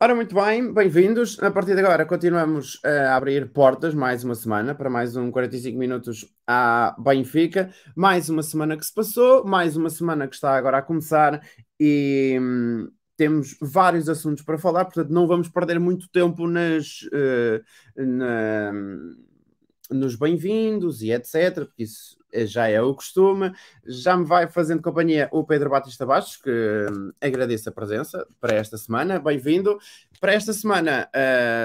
Ora, muito bem, bem-vindos. A partir de agora continuamos a abrir portas mais uma semana para mais um 45 minutos à Benfica. Mais uma semana que se passou, mais uma semana que está agora a começar e hum, temos vários assuntos para falar, portanto não vamos perder muito tempo nas. Uh, na, hum, nos bem-vindos e etc., porque isso é, já é o costume. Já me vai fazendo companhia o Pedro Batista Bastos, que hum, agradeço a presença para esta semana. Bem-vindo. Para esta semana,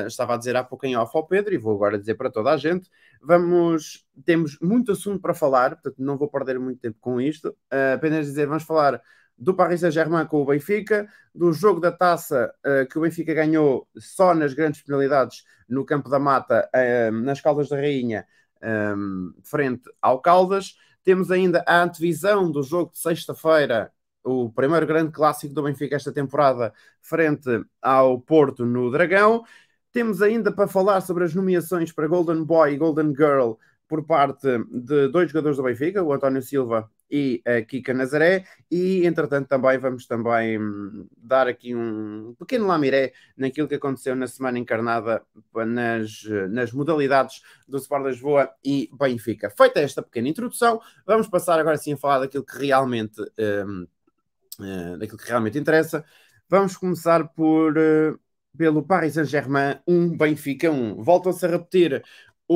uh, estava a dizer há pouco em off ao Pedro e vou agora dizer para toda a gente. Vamos, temos muito assunto para falar, portanto não vou perder muito tempo com isto. Uh, apenas dizer, vamos falar do Paris Saint-Germain com o Benfica, do jogo da taça eh, que o Benfica ganhou só nas grandes penalidades no Campo da Mata, eh, nas Caldas da Rainha, eh, frente ao Caldas. Temos ainda a antevisão do jogo de sexta-feira, o primeiro grande clássico do Benfica esta temporada, frente ao Porto no Dragão. Temos ainda para falar sobre as nomeações para Golden Boy e Golden Girl por parte de dois jogadores do Benfica, o António Silva e a Kika Nazaré, e entretanto também vamos também hum, dar aqui um pequeno lamiré naquilo que aconteceu na semana encarnada nas, nas modalidades do Sport Lisboa e Benfica. Feita esta pequena introdução, vamos passar agora sim a falar daquilo que realmente, um, uh, eh, daquilo que realmente interessa. Vamos começar por... Uh, pelo Paris Saint-Germain 1, um Benfica 1. Um. Voltam-se a repetir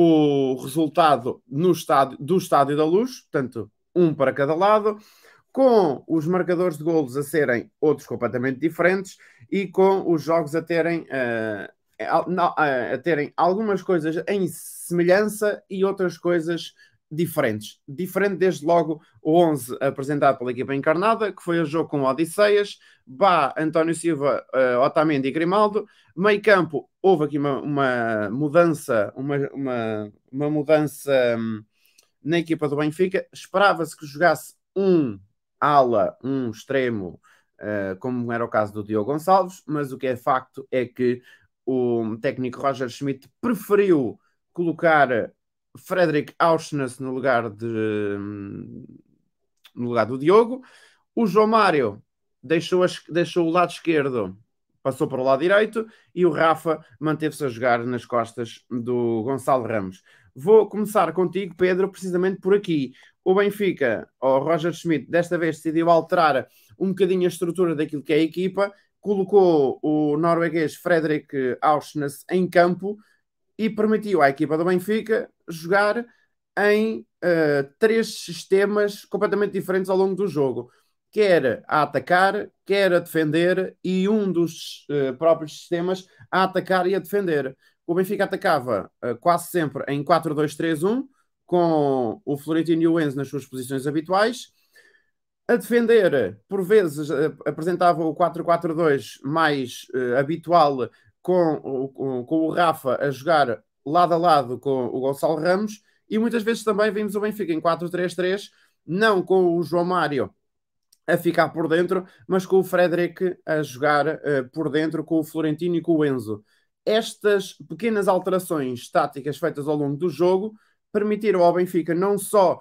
o resultado no estádio, do Estádio da Luz, portanto, um para cada lado, com os marcadores de golos a serem outros completamente diferentes e com os jogos a terem, uh, a, eh, a, terem algumas coisas em semelhança e outras coisas diferentes. Diferente desde logo o 11 apresentado pela equipa encarnada, que foi o jogo com Odisseias, Bá, António Silva, uh, Otamendi e Grimaldo. Meio campo, houve aqui uma, uma mudança, uma, uma, uma mudança um, na equipa do Benfica. Esperava-se que jogasse um ala, um extremo, uh, como era o caso do Diogo Gonçalves, mas o que é facto é que o técnico Roger Schmidt preferiu colocar Frederick Auschness no lugar de hum, no lugar do Diogo. O João Mário deixou, as, deixou o lado esquerdo, passou para o lado direito e o Rafa manteve-se a jogar nas costas do Gonçalo Ramos. Vou começar contigo, Pedro, precisamente por aqui. O Benfica, o Roger Schmidt, desta vez decidiu alterar um bocadinho a estrutura daquilo que é a equipa, colocou o norueguês Frederick Auschness em campo, e permitiu à equipa do Benfica jogar em uh, três sistemas completamente diferentes ao longo do jogo. Quer a atacar, quer a defender, e um dos uh, próprios sistemas a atacar e a defender. O Benfica atacava uh, quase sempre em 4-2-3-1, com o Florentino e o Enzo nas suas posições habituais. A defender, por vezes, apresentava o 4-4-2 mais habitual, com, com, com o Rafa a jogar lado a lado com o Gonçalo Ramos e muitas vezes também vimos o Benfica em 4-3-3, não com o João Mário a ficar por dentro, mas com o Frederic a jogar uh, por dentro, com o Florentino e com o Enzo. Estas pequenas alterações táticas feitas ao longo do jogo permitiram ao Benfica não só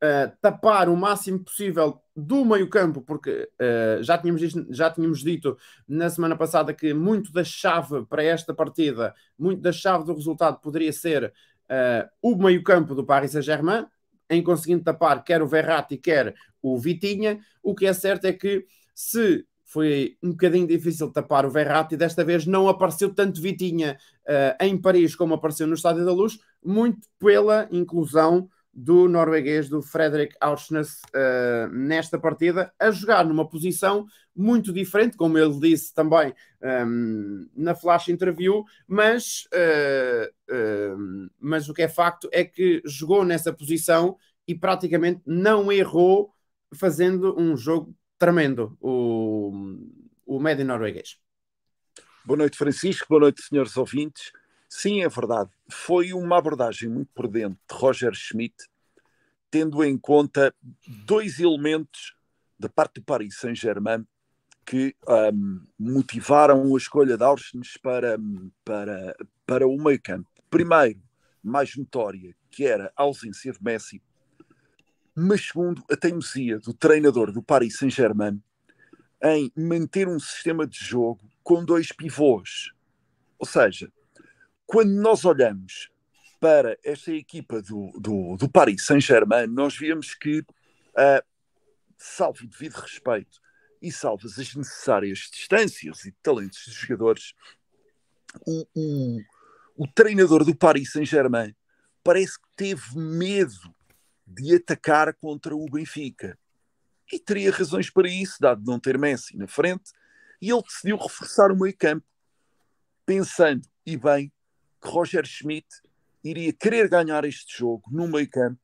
eh, tapar o máximo possível do meio-campo, porque uh, já, tínhamos, já tínhamos dito na semana passada que muito da chave para esta partida, muito da chave do resultado poderia ser uh, o meio-campo do Paris Saint-Germain, em conseguindo tapar quer o Verratti, quer o Vitinha. O que é certo é que se foi um bocadinho difícil tapar o Verratti. Desta vez não apareceu tanto Vitinha uh, em Paris como apareceu no Estádio da Luz, muito pela inclusão do norueguês do Frederik Aursnes uh, nesta partida, a jogar numa posição muito diferente, como ele disse também um, ehm, na flash interview, mas, uh, uh, mas o que é facto é que jogou nessa posição e praticamente não errou, fazendo um jogo tremendo, o, o médio norueguês. Boa noite, Francisco, boa noite, senhores ouvintes. Sim, é verdade. Foi uma abordagem muito prudente de Roger Schmidt, tendo em conta dois elementos da parte do Paris Saint-Germain que um, motivaram a escolha de Auschwitz para, hum, para, para o meio campo. Primeiro, mais notória, que era a ausência de Messi, mas segundo, a teimosia do treinador do Paris Saint-Germain em manter um sistema de jogo com dois pivôs. Ou seja, quando nós olhamos para esta equipa do, do, do Paris Saint-Germain, nós vemos que, uh, salvo o devido respeito e salvas as necessárias distâncias e talentos dos jogadores, o, o, o treinador do Paris Saint-Germain parece que teve medo de atacar contra o Benfica. E teria razões para isso, dado não ter Messi na frente, e ele decidiu reforçar o meio campo, pensando, e bem, que Roger Schmidt iria querer ganhar este jogo no meio campo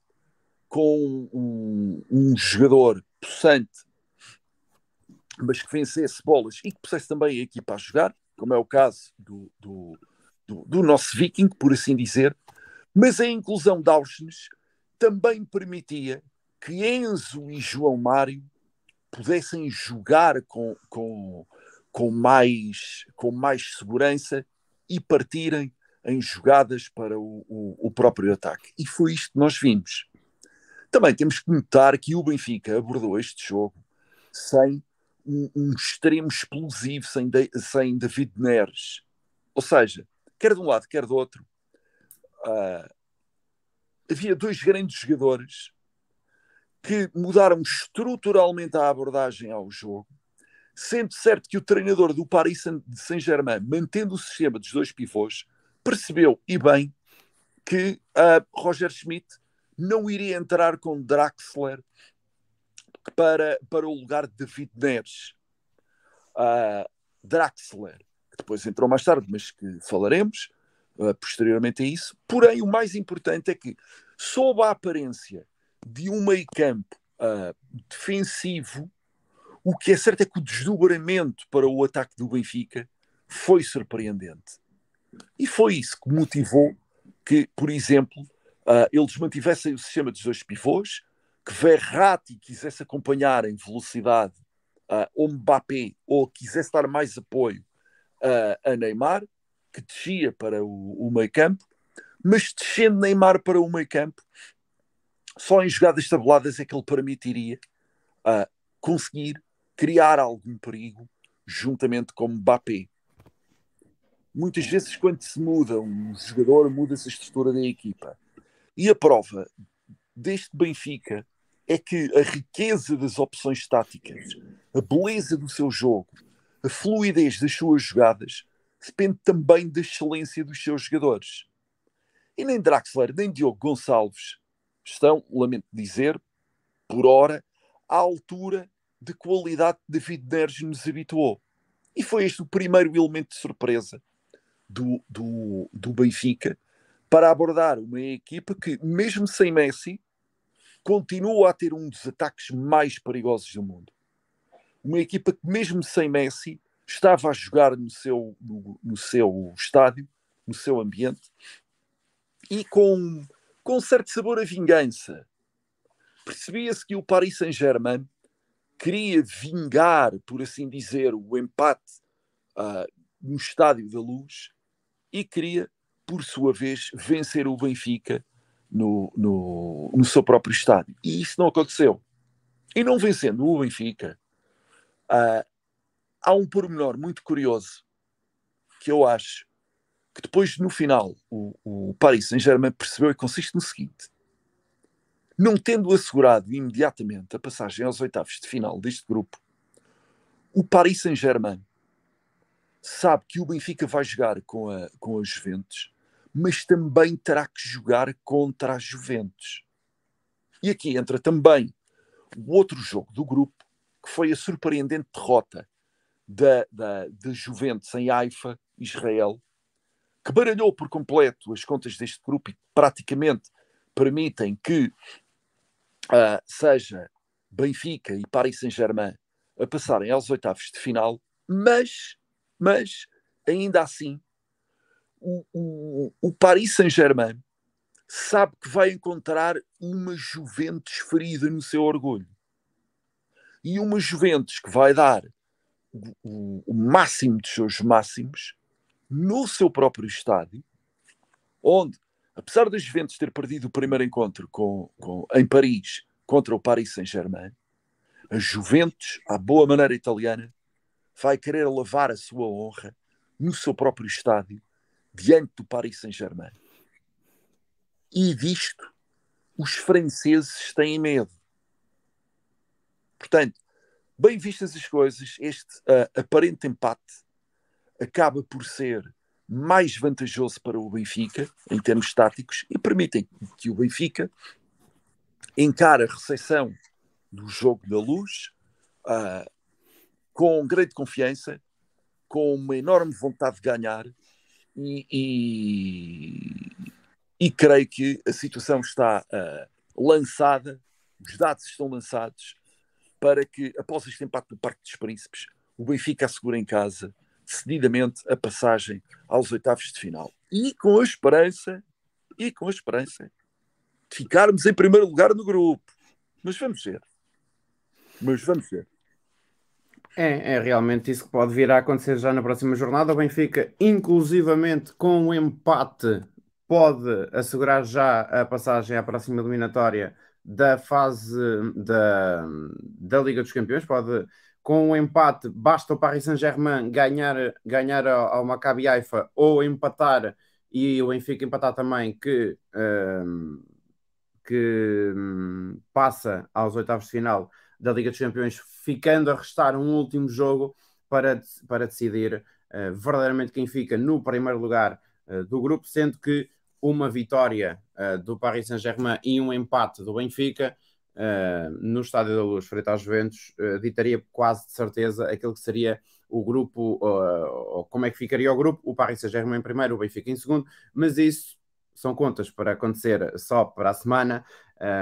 com um, um jogador possante, mas que vencesse bolas e que pusesse também a equipa a jogar, como é o caso do, do, do, do nosso Viking, por assim dizer, mas a inclusão de Auschwitz também permitia que Enzo e João Mário pudessem jogar com, com, com, mais, com mais segurança e partirem em jogadas para o, o, o próprio ataque. E foi isto que nós vimos. Também temos que notar que o Benfica abordou este jogo sem um, um extremo explosivo, sem, de, sem David Neres. Ou seja, quer de um lado, quer do outro, uh, havia dois grandes jogadores que mudaram estruturalmente a abordagem ao jogo, sendo certo que o treinador do Paris Saint-Germain, mantendo o sistema dos dois pivôs, percebeu, e bem, que uh, Roger Schmidt não iria entrar com Draxler para, para o lugar de David Neres. Uh, Draxler, que depois entrou mais tarde, mas que falaremos uh, posteriormente a isso. Porém, o mais importante é que, sob a aparência de um meio campo uh, defensivo, o que é certo é que o desdobramento para o ataque do Benfica foi surpreendente. E foi isso que motivou que, por exemplo, uh, eles mantivessem o sistema dos dois pivôs, que Verratti quisesse acompanhar em velocidade uh, Mbappé, ou quisesse dar mais apoio uh, a Neymar, que descia para o, o meio campo, mas descendo Neymar para o meio campo, só em jogadas tabuladas é que ele permitiria uh, conseguir criar algum perigo juntamente com Mbappé. Muitas vezes, quando se muda um jogador, muda-se a estrutura da equipa. E a prova deste Benfica é que a riqueza das opções táticas, a beleza do seu jogo, a fluidez das suas jogadas depende também da excelência dos seus jogadores. E nem Draxler nem Diogo Gonçalves estão, lamento dizer, por hora, à altura de qualidade que David Neres nos habituou. E foi este o primeiro elemento de surpresa do, do, do Benfica para abordar uma equipa que, mesmo sem Messi, continua a ter um dos ataques mais perigosos do mundo. Uma equipa que, mesmo sem Messi, estava a jogar no seu, no, no seu estádio, no seu ambiente, e com, com certo sabor a vingança. Percebia-se que o Paris Saint-Germain queria vingar, por assim dizer, o empate uh, no Estádio da Luz e queria, por sua vez, vencer o Benfica no, no, no seu próprio estádio. E isso não aconteceu. E não vencendo o Benfica, ah, há um pormenor muito curioso que eu acho que depois, no final, o, o Paris Saint-Germain percebeu e consiste no seguinte. Não tendo assegurado imediatamente a passagem aos oitavos de final deste grupo, o Paris Saint-Germain sabe que o Benfica vai jogar com a, com a Juventus, mas também terá que jogar contra a Juventus. E aqui entra também o outro jogo do grupo, que foi a surpreendente derrota da, da, da Juventus em Haifa, Israel, que baralhou por completo as contas deste grupo e praticamente permitem que uh, seja Benfica e Paris Saint-Germain a passarem aos oitavos de final, mas mas, ainda assim, o, o, o Paris Saint-Germain sabe que vai encontrar uma Juventus ferida no seu orgulho. E uma Juventus que vai dar o, o máximo dos seus máximos no seu próprio estádio, onde, apesar das Juventus ter perdido o primeiro encontro com, com, em Paris contra o Paris Saint-Germain, a Juventus, à boa maneira italiana, vai querer levar a sua honra no seu próprio estádio, diante do Paris Saint-Germain. E disto, os franceses têm medo. Portanto, bem vistas as coisas, este uh, aparente empate acaba por ser mais vantajoso para o Benfica, em termos táticos, e permitem que o Benfica encare a recepção do jogo da luz, uh, com grande confiança, com uma enorme vontade de ganhar e, e, e creio que a situação está uh, lançada, os dados estão lançados para que, após este empate do Parque dos Príncipes, o Benfica assegure em casa decididamente a passagem aos oitavos de final. E com a esperança, e com a esperança de ficarmos em primeiro lugar no grupo. Mas vamos ver. Mas vamos ver. É, é realmente isso que pode vir a acontecer já na próxima jornada. O Benfica, inclusivamente com o empate, pode assegurar já a passagem à próxima eliminatória da fase da, da Liga dos Campeões. Pode, com o empate, basta o Paris Saint-Germain ganhar, ganhar ao Maccabi Haifa ou empatar e o Benfica empatar também, que, um, ehm, que hum, passa aos oitavos de final da Liga dos Campeões, ficando a restar um último jogo para, para decidir uh, verdadeiramente quem fica no primeiro lugar uh, do grupo, sendo que uma vitória uh, do Paris Saint-Germain e um empate do Benfica no Estádio da Luz frente aos Juventus ditaria quase de certeza aquele que seria o grupo, ou como é que ficaria o grupo, o Paris Saint-Germain em primeiro, o Benfica em segundo, mas isso são contas para acontecer só para a semana,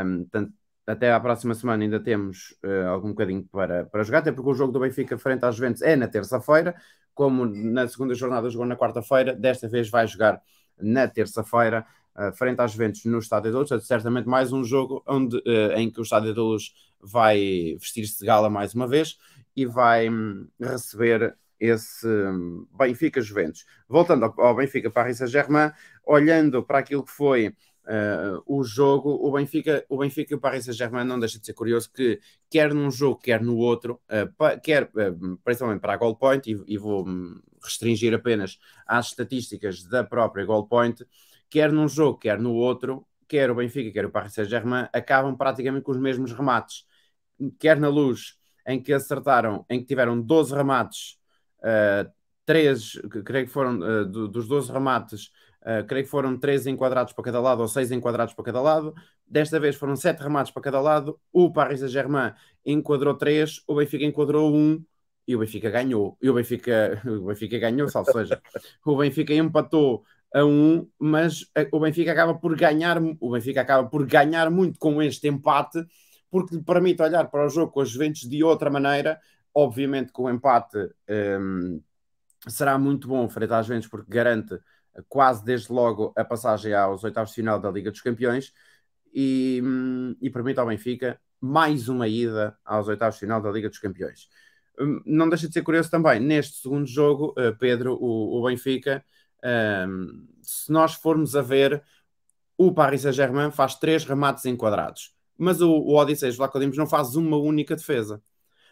um, portanto até à próxima semana ainda temos uh, algum bocadinho para, para jogar, até porque o jogo do Benfica frente às Juventus é na terça-feira, como na segunda jornada jogou na quarta-feira, desta vez vai jogar na terça-feira uh, frente às Juventus no Estádio de Luz, é certamente mais um jogo onde, uh, em que o Estádio de Luz vai vestir-se de gala mais uma vez e vai um, receber esse um, Benfica-Juventus. Voltando ao, ao Benfica-Paris Saint-Germain, olhando para aquilo que foi uh, o jogo, o Benfica, o Benfica e o Paris Saint-Germain não deixa de ser curioso que quer num jogo, quer no outro, uh, pa, quer uh, principalmente para a goal point, e, e vou hum, restringir apenas às estatísticas da própria goal point, quer num jogo, quer no outro, quer o Benfica, quer o Paris Saint-Germain, acabam praticamente com os mesmos remates, quer na luz, em que acertaram, em que tiveram 12 remates, uh, eh, 3, creio que foram uh, do, dos 12 remates, Uh, creio que foram três enquadrados para cada lado ou 6 enquadrados para cada lado. Desta vez foram 7 remates para cada lado. O Paris Saint-Germain enquadrou 3, o Benfica enquadrou 1 e o Benfica ganhou. E o Benfica, o Benfica ganhou, salvo seja. O Benfica empatou a 1, mas ah, o Benfica acaba por ganhar, o Benfica acaba por ganhar muito com este empate, porque lhe permite olhar para o jogo com os Juventus de outra maneira. Obviamente que o empate um, será muito bom frente às Juventus, porque garante quase desde logo a passagem aos oitavos de final da Liga dos Campeões e, e permite ao Benfica mais uma ida aos oitavos de final da Liga dos Campeões. Hum, não deixa de ser curioso também, neste segundo jogo, eh, Pedro, o, o Benfica, um, se nós formos a ver, o Paris Saint-Germain faz três remates enquadrados, mas o, o Odisseus Vlacodimos não faz uma única defesa.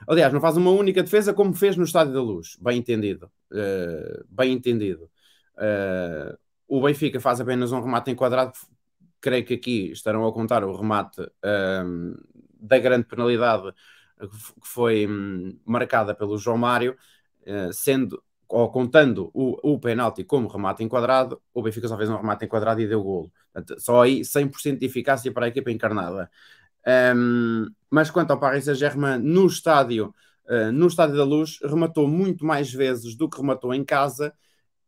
Aliás, não faz uma única defesa como fez no Estádio da Luz, bem entendido. Uh, bem entendido. Uh, o Benfica faz apenas um remate enquadrado. Creio que aqui estarão a contar o remate ehm, da grande penalidade que foi um, marcada pelo João Mário, uh, sendo ou contando o, o penalti como remate enquadrado, o Benfica só fez um remate enquadrado e deu golo. Portanto, só aí 100% de eficácia para a equipa encarnada. Um, ehm, mas quanto ao Paris Saint-Germain, no estádio, uh, no estádio da Luz, rematou muito mais vezes do que rematou em casa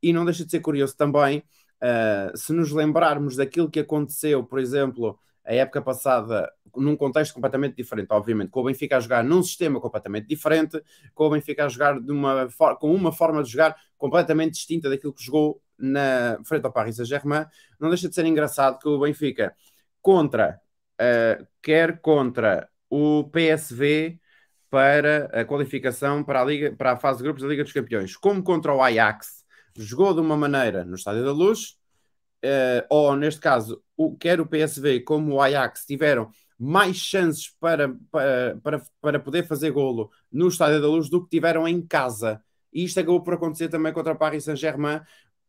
e não deixa de ser curioso também, uh, se nos lembrarmos daquilo que aconteceu, por exemplo, a época passada, num contexto completamente diferente, obviamente, com o Benfica a jogar num sistema completamente diferente, com o Benfica a jogar de uma com uma forma de jogar completamente distinta daquilo que jogou na frente ao Paris Saint-Germain, não deixa de ser engraçado que o Benfica contra, uh, quer contra o PSV para a qualificação para a, Liga, para a fase de grupos da Liga dos Campeões, como contra o Ajax, jogou de uma maneira no Estádio da Luz, uh, ou neste caso, o, quer o PSV como o Ajax tiveram mais chances para, para, para, para poder fazer golo no Estádio da Luz do que tiveram em casa. E isto acabou por acontecer também contra o Paris Saint-Germain,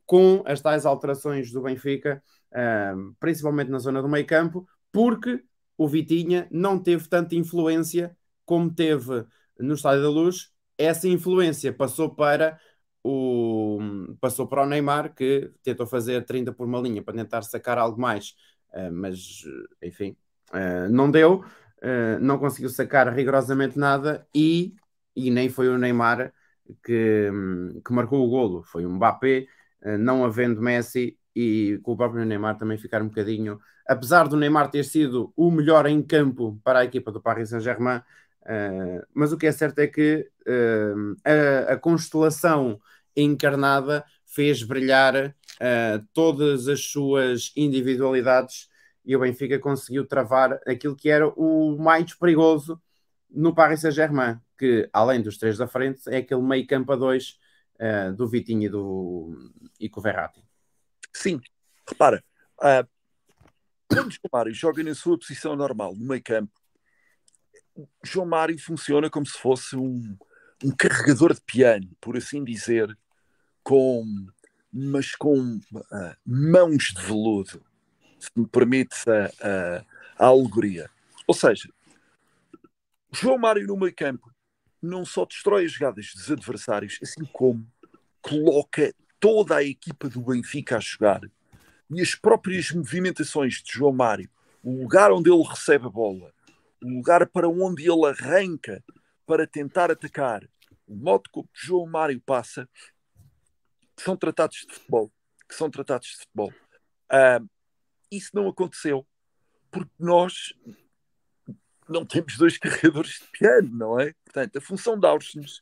com as tais alterações do Benfica, uh, principalmente na zona do meio campo, porque o Vitinha não teve tanta influência como teve no Estádio da Luz. Essa influência passou para o, passou para o Neymar, que tentou fazer 30 por uma linha para tentar sacar algo mais, eh, mas enfim, eh, não deu, eh, não conseguiu sacar rigorosamente nada e, e nem foi o Neymar que, que marcou o golo, foi o Mbappé, não havendo Messi e com o próprio Neymar também ficar um bocadinho, apesar do Neymar ter sido o melhor em campo para a equipa do Paris Saint-Germain. mas o que é certo é que a, a constelação encarnada fez brilhar uh, todas as suas individualidades e o Benfica conseguiu travar aquilo que era o mais perigoso no Paris Saint-Germain, que além dos três da frente é aquele meio campo a dois uh, do Vitinho e do Ico Verratti. Sim, repara, uh, quando João Mário joga na sua posição normal, no meio campo, João Mário funciona como se fosse um, um carregador de piano, por assim dizer, com, mas com uh, mãos de veludo, se me permites a, a, a alegoria. Ou seja, João Mário no meio campo não só destrói as jogadas dos adversários, assim como coloca toda a equipa do Benfica a jogar e as próprias movimentações de João Mário, o lugar onde ele recebe a bola, o lugar para onde ele arranca para tentar atacar, o modo como João Mário passa, que são tratados de futebol, que são tratados de futebol. Uh, isso não aconteceu porque nós não temos dois carregadores de piano, não é? Portanto, a função de Auschwitz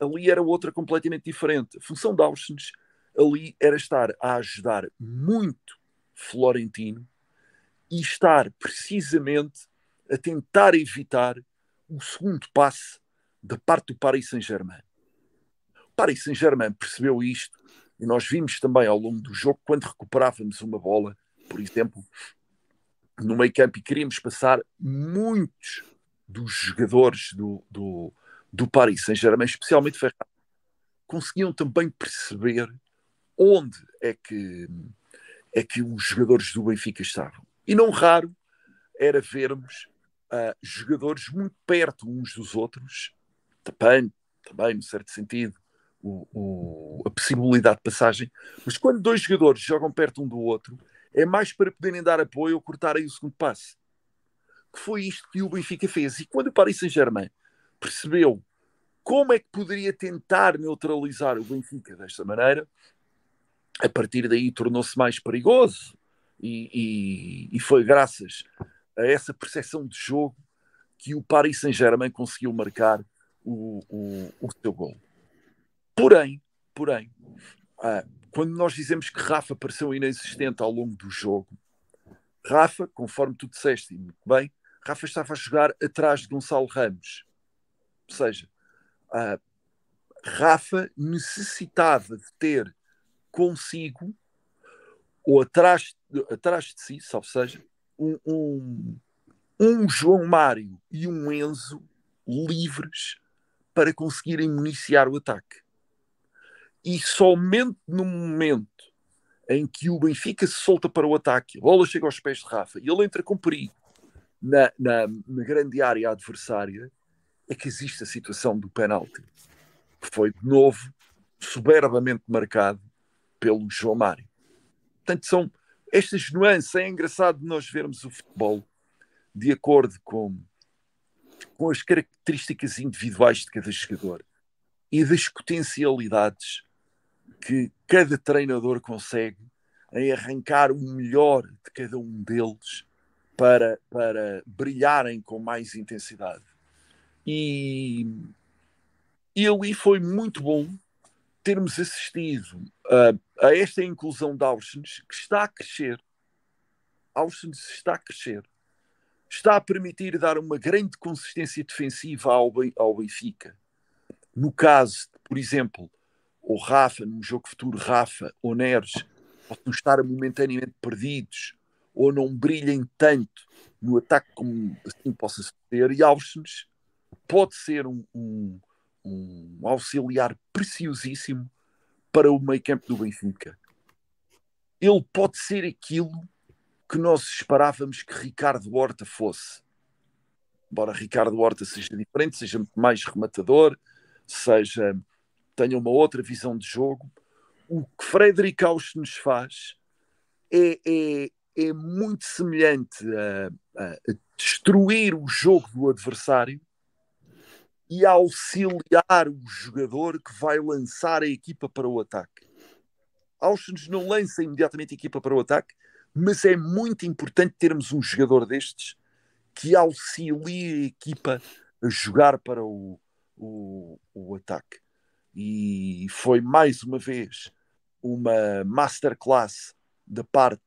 ali era outra completamente diferente. A função de Auschwitz ali era estar a ajudar muito Florentino e estar precisamente a tentar evitar o segundo passe da parte do Paris Saint-Germain. O Paris Saint-Germain percebeu isto e nós vimos também ao longo do jogo, quando recuperávamos uma bola, por exemplo, no meio campo e queríamos passar muitos dos jogadores do, do, do Paris Saint-Germain, especialmente Ferrari, conseguiam também perceber onde é que, é que os jogadores do Benfica estavam. E não raro era vermos uh, jogadores muito perto uns dos outros, tapando também, no certo sentido, o, o, a possibilidade de passagem, mas quando dois jogadores jogam perto um do outro, é mais para poderem dar apoio ou cortarem o segundo passe. Que foi isto que o Benfica fez. E quando o Paris Saint-Germain percebeu como é que poderia tentar neutralizar o Benfica desta maneira, a partir daí tornou-se mais perigoso. E, e, e foi graças a essa percepção de jogo que o Paris Saint-Germain conseguiu marcar o, o, o seu gol. Porém, porém, ah, quando nós dizemos que Rafa pareceu inexistente ao longo do jogo, Rafa, conforme tu disseste muito bem, Rafa estava a jogar atrás de Gonçalo Ramos. Ou seja, ah, Rafa necessitava de ter consigo ou atrás, atrás de si, ou seja, um, um, um João Mário e um Enzo livres para conseguirem iniciar o ataque e somente no momento em que o Benfica se solta para o ataque, a bola chega aos pés de Rafa e ele entra com perigo na, na, na grande área adversária, é que existe a situação do penalti, que foi de novo soberbamente marcado pelo João Mário. Portanto, são estas nuances, é engraçado nós vermos o futebol de acordo com, com as características individuais de cada jogador e das potencialidades que cada treinador consegue em é arrancar o melhor de cada um deles para, para brilharem com mais intensidade. E e ali foi muito bom termos assistido a, a esta inclusão de Auschwitz, que está a crescer. Auschwitz está a crescer. Está a permitir dar uma grande consistência defensiva ao, ao Benfica. No caso, por exemplo, ou Rafa, num jogo futuro, Rafa ou Neres, possam estar momentaneamente perdidos ou não brilhem tanto no ataque como assim possa ser. E Alves pode ser um, um, um auxiliar preciosíssimo para o meio campo do Benfica. Ele pode ser aquilo que nós esperávamos que Ricardo Horta fosse. Embora Ricardo Horta seja diferente, seja mais rematador, seja tenha uma outra visão de jogo. O que Frederic Aus nos faz é, é, é muito semelhante a, a, destruir o jogo do adversário e a auxiliar o jogador que vai lançar a equipa para o ataque. Austin não lança imediatamente a equipa para o ataque, mas é muito importante termos um jogador destes que auxilie a equipa a jogar para o, o, o ataque e foi mais uma vez uma masterclass da parte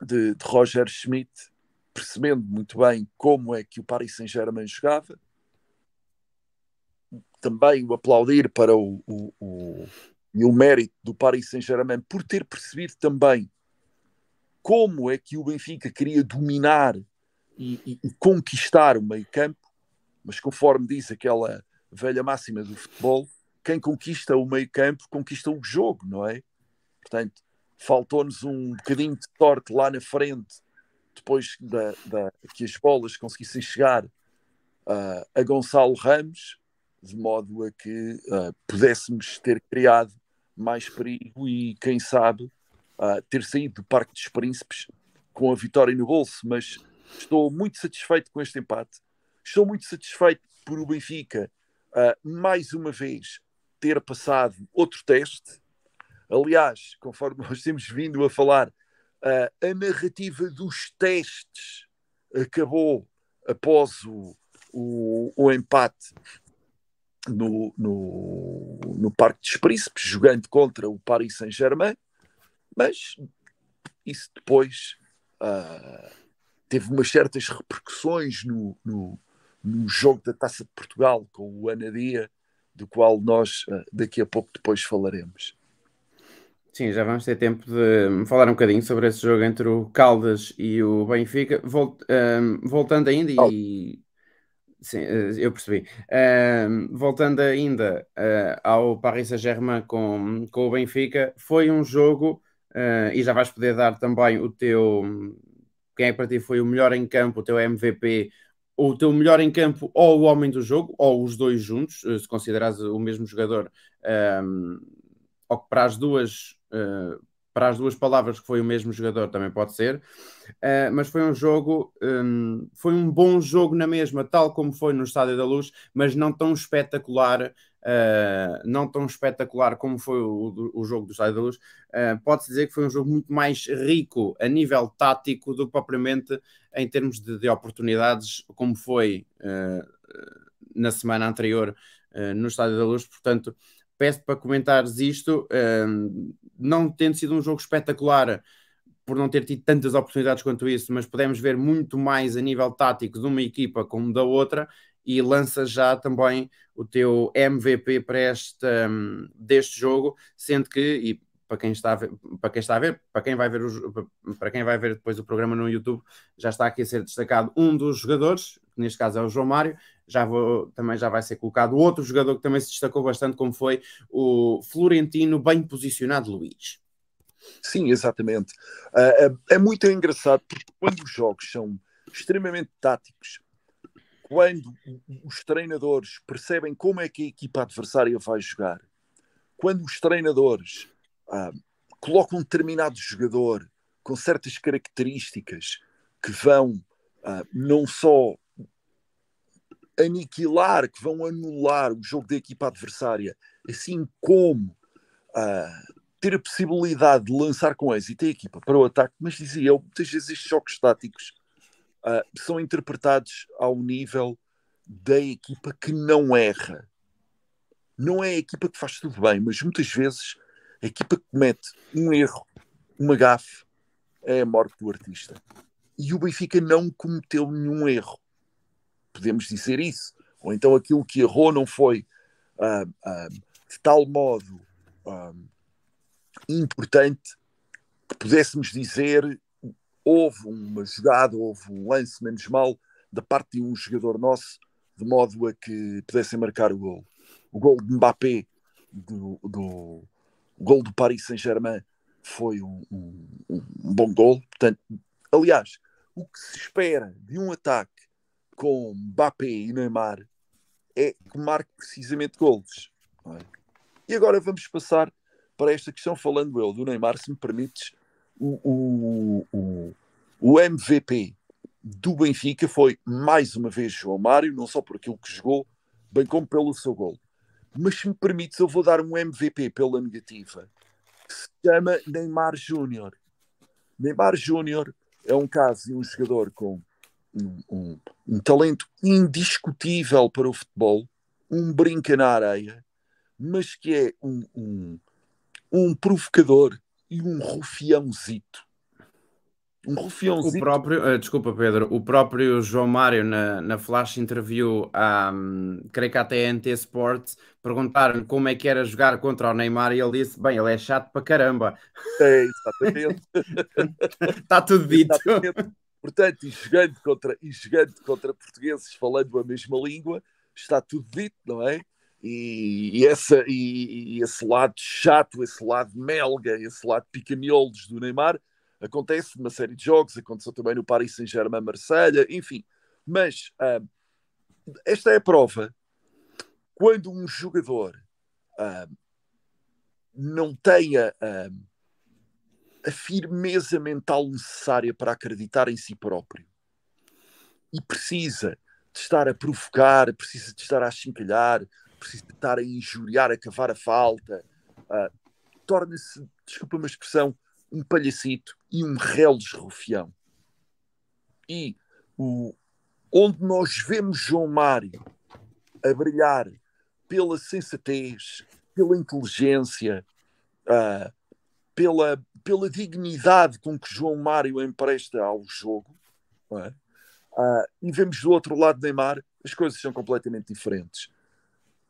de, de Roger Schmidt, percebendo muito bem como é que o Paris Saint-Germain jogava. Também o aplaudir para o, o, o, e o mérito do Paris Saint-Germain por ter percebido também como é que o Benfica queria dominar e, e, e conquistar o meio-campo, mas conforme diz aquela velha máxima do futebol, quem conquista o meio campo conquista o jogo, não é? Portanto, faltou-nos um bocadinho de sorte lá na frente, depois da, da que as bolas conseguissem chegar uh, a Gonçalo Ramos, de modo a que uh, pudéssemos ter criado mais perigo e, quem sabe, uh, ter saído do Parque dos Príncipes com a vitória no bolso. Mas estou muito satisfeito com este empate, estou muito satisfeito por o Benfica, mais uma vez, ter passado outro teste. Aliás, conforme nós temos vindo a falar, a narrativa dos testes acabou após o, o, o empate no, no, no, Parque dos Príncipes, jogando contra o Paris Saint-Germain, mas isso depois uh, teve umas certas repercussões no, no, no, jogo da Taça de Portugal com o Anadia do qual nós eh, daqui a pouco depois falaremos. Sim, já vamos ter tempo de falar um bocadinho sobre esse jogo entre o Caldas e o Benfica. Volt, um, ehm, voltando ainda e. Sim, eh, eu percebi. Um, ehm, voltando ainda uh, ao Paris Saint-Germain com, com o Benfica, foi um jogo, uh, e já vais poder dar também o teu. Quem é para ti foi o melhor em campo, o teu MVP, o teu melhor em campo ou o homem do jogo, ou os dois juntos, eh, se considerares o mesmo jogador, um, ehm, ou para as duas. Uh, para as duas palavras que foi o mesmo jogador também pode ser, uh, mas foi um jogo, um, ehm, foi um bom jogo na mesma, tal como foi no Estádio da Luz, mas não tão espetacular, uh, não tão espetacular como foi o, o jogo do Estádio da Luz. Uh, Pode-se dizer que foi um jogo muito mais rico a nível tático do que propriamente em termos de, de oportunidades, como foi eh, eh, na semana anterior eh, no Estádio da Luz. Portanto, peço para comentares isto. não tendo sido um jogo espetacular, por não ter tido tantas oportunidades quanto isso, mas podemos ver muito mais a nível tático de uma equipa como da outra e lança já também o teu MVP para este, hum, deste jogo, sendo que, e para quem está a ver, para quem está a ver, para quem vai ver os, para quem vai ver depois o programa no YouTube, já está aqui a ser destacado um dos jogadores, que neste caso é o João Mário, já vou, também já vai ser colocado outro jogador que também se destacou bastante, como foi o Florentino, bem posicionado Luís. Sim, exatamente. Ah, ah, é muito engraçado porque quando os jogos são extremamente táticos, quando os treinadores percebem como é que a equipa adversária vai jogar, quando os treinadores ah, colocam coloca um determinado jogador com certas características que vão ah, não só aniquilar, que vão anular o jogo da equipa adversária, assim como ah, ter a possibilidade de lançar com êxito a equipa para o ataque, mas dizia eu, muitas vezes estes choques táticos são interpretados ao nível da equipa que não erra. Não é a equipa que faz tudo bem, mas muitas vezes a equipa que comete um erro, uma gafe, é a morte do artista. E o Benfica não cometeu nenhum erro. Podemos dizer isso. Ou então aquilo que errou não foi ah, ah, de tal modo ah, importante que pudéssemos dizer houve uma jogada, houve um lance menos mal da parte de um jogador nosso, de modo a que pudessem marcar o gol. O gol de Mbappé do, do, o gol do Paris Saint-Germain foi um, um, um, bom gol. Portanto, aliás, o que se espera de um ataque com Mbappé e Neymar é que marque precisamente golos. É? E agora vamos passar para esta questão, falando eu do Neymar, se me permites, o, o, o, o MVP do Benfica foi mais uma vez João Mário, não só por aquilo que jogou, bem como pelo seu gol. Mas se me permites, eu vou dar um MVP pela negativa, que se chama Neymar Júnior. Neymar Júnior é um caso de um jogador com um, um, um, talento indiscutível para o futebol, um brinca na areia, mas que é um, um, um provocador e um rufiãozito um rufiãozinho. O próprio, uh, desculpa Pedro, o próprio João Mário na, na Flash interview à, um, creio que TNT Sports perguntaram como é que era jogar contra o Neymar e ele disse, bem, ele é chato para caramba. É, exatamente. Está tudo dito. Exatamente. Portanto, e jogando, contra, e jogando contra portugueses falando a mesma língua, está tudo dito, não é? E, e, essa, e, e esse lado chato, esse lado melga, esse lado pica do Neymar Acontece numa série de jogos, aconteceu também no Paris Saint-Germain, Marselha, enfim. Mas uh, esta é a prova quando um jogador uh, não tenha uh, a firmeza mental necessária para acreditar em si próprio e precisa de estar a provocar, precisa de estar a chincalhar, precisa de estar a injuriar, a cavar a falta, uh, torna-se, desculpa uma expressão, um palhacito e um reles rufião. E o, onde nós vemos João Mário a brilhar pela sensatez, pela inteligência, uh, pela, pela dignidade com que João Mário empresta ao jogo, é? uh, e vemos do outro lado Neymar, as coisas são completamente diferentes.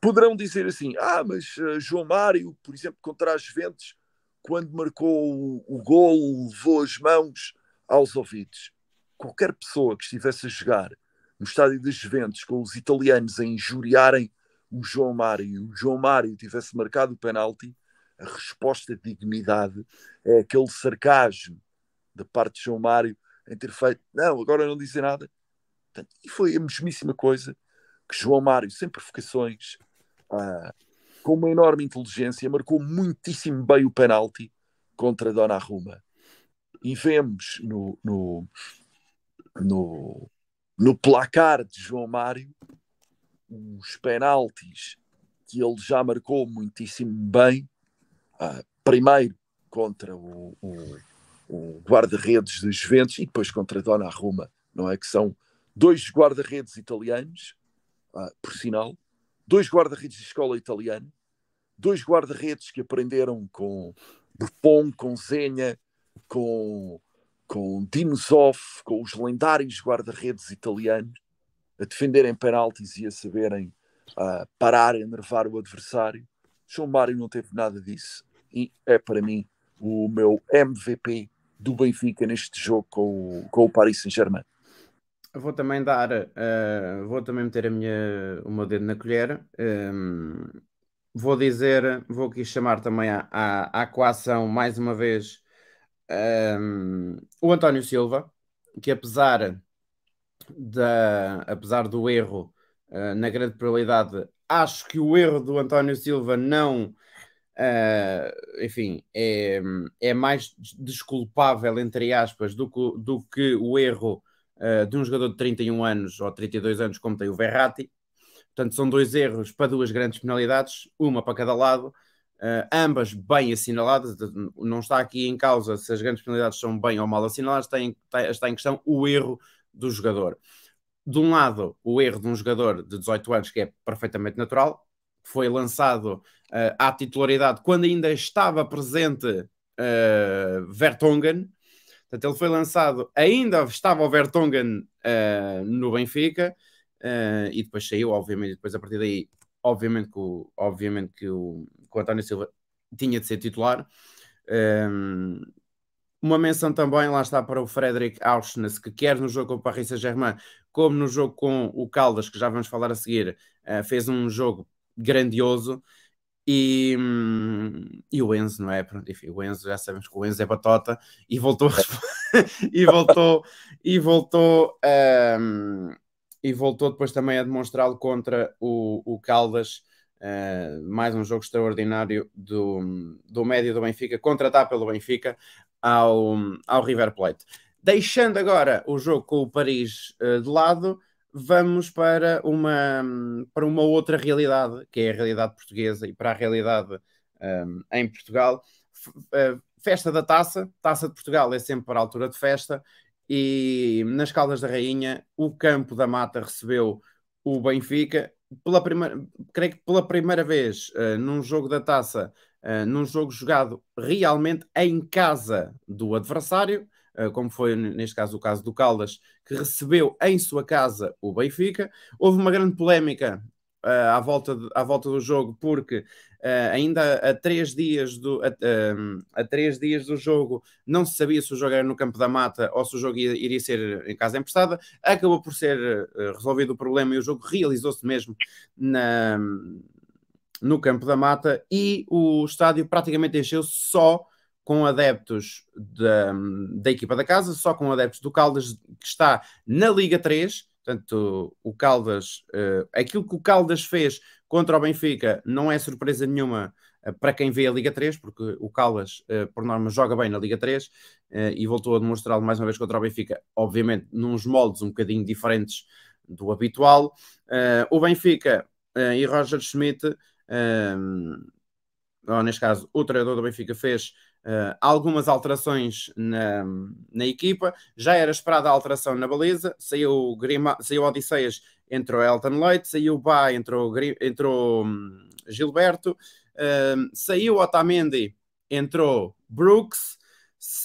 Poderão dizer assim: ah, mas uh, João Mário, por exemplo, contra as Juventus, quando marcou o, o gol, levou as mãos aos ouvidos. Qualquer pessoa que estivesse a jogar no estádio das Juventus com os italianos a injuriarem o João Mário e o João Mário tivesse marcado o penalti, a resposta de dignidade é aquele sarcasmo da parte de João Mário em ter feito, não, agora não dizem nada. Portanto, e foi a mesmíssima coisa que João Mário, sem provocações, ah, com uma enorme inteligência, marcou muitíssimo bem o penalti contra Arruma E vemos no, no, no, no placar de João Mário os penaltis que ele já marcou muitíssimo bem. Ah, primeiro contra o, o, o guarda-redes dos Juventus e depois contra Arruma não é? Que são dois guarda-redes italianos, ah, por sinal, dois guarda-redes de escola italiano, dois guarda-redes que aprenderam com Buffon, com Zenha, com, com Dimsov, com os lendários guarda-redes italianos, a defenderem penaltis e a saberem uh, parar, enervar o adversário. João Mário não teve nada disso e é para mim o meu MVP do Benfica neste jogo com, com o Paris Saint-Germain. Vou também dar, uh, vou também meter a minha, o meu dedo na colher. Um, ehm, vou dizer, vou aqui chamar também à, à, coação mais uma vez um, ehm, o António Silva, que apesar, da, apesar do erro, uh, na grande probabilidade, acho que o erro do António Silva não. Uh, enfim, é, é mais desculpável, entre aspas, do que, do que o erro eh, de um jogador de 31 anos ou 32 anos, como tem o Verratti. Portanto, são dois erros para duas grandes penalidades, uma para cada lado, uh, ambas bem assinaladas. Não está aqui em causa se as grandes penalidades são bem ou mal assinaladas, está em, está em questão o erro do jogador. De um lado, o erro de um jogador de 18 anos, que é perfeitamente natural, foi lançado uh, à titularidade quando ainda estava presente uh, Vertonghen, Portanto, ele foi lançado, ainda estava o Vertonghen uh, no Benfica, uh, e depois saiu, obviamente, depois a partir daí, obviamente que o, obviamente que o, que o António Silva tinha de ser titular. Um, ehm, uma menção também, lá está, para o Frederic Auschnitz, que quer no jogo com o Paris Saint-Germain, como no jogo com o Caldas, que já vamos falar a seguir, uh, fez um jogo grandioso. E, hum, e o Enzo, não é? Enfim, o Enzo, já sabemos que o Enzo é batota e voltou e voltou e voltou um, e voltou depois também a demonstrá-lo contra o, o Caldas. Uh, mais um jogo extraordinário do, do médio do Benfica, contratar pelo Benfica ao, ao River Plate. Deixando agora o jogo com o Paris uh, de lado, vamos para uma, para uma outra realidade, que é a realidade portuguesa e para a realidade um, em Portugal. Eh, festa da Taça, Taça de Portugal é sempre para a altura de festa, e nas Caldas da Rainha, o Campo da Mata recebeu o Benfica, pela primeira, creio que pela primeira vez uh, num jogo da Taça, uh, num jogo jogado realmente em casa do adversário, eh, como foi neste caso o caso do Caldas, que recebeu em sua casa o Benfica. Houve uma grande polémica eh, à, volta de, à volta do jogo, porque uh, ainda a três, dias do, a, um, a, três dias do jogo não se sabia se o jogo era no Campo da Mata ou se o jogo ia, iria ser em casa emprestada. Acabou por ser uh, resolvido o problema e o jogo realizou-se mesmo na, no Campo da Mata e o estádio praticamente encheu só com adeptos da, da equipa da casa, só com adeptos do Caldas, que está na Liga 3. Portanto, o Caldas, uh, aquilo que o Caldas fez contra o Benfica não é surpresa nenhuma uh, para quem vê a Liga 3, porque o Caldas, uh, por norma, joga bem na Liga 3 e voltou a demonstrá-lo mais uma vez contra o Benfica, obviamente, nos moldes um bocadinho diferentes do habitual. o Benfica e Roger Schmidt, ou neste caso, o treinador do Benfica, fez Uh, algumas alterações na, na equipa, já era esperada a alteração na baliza, saiu, Grima, saiu Odisseias, entrou Elton Leite, saiu Bá, entrou, entrou hum, Gilberto, uh, saiu Otamendi, entrou Brooks,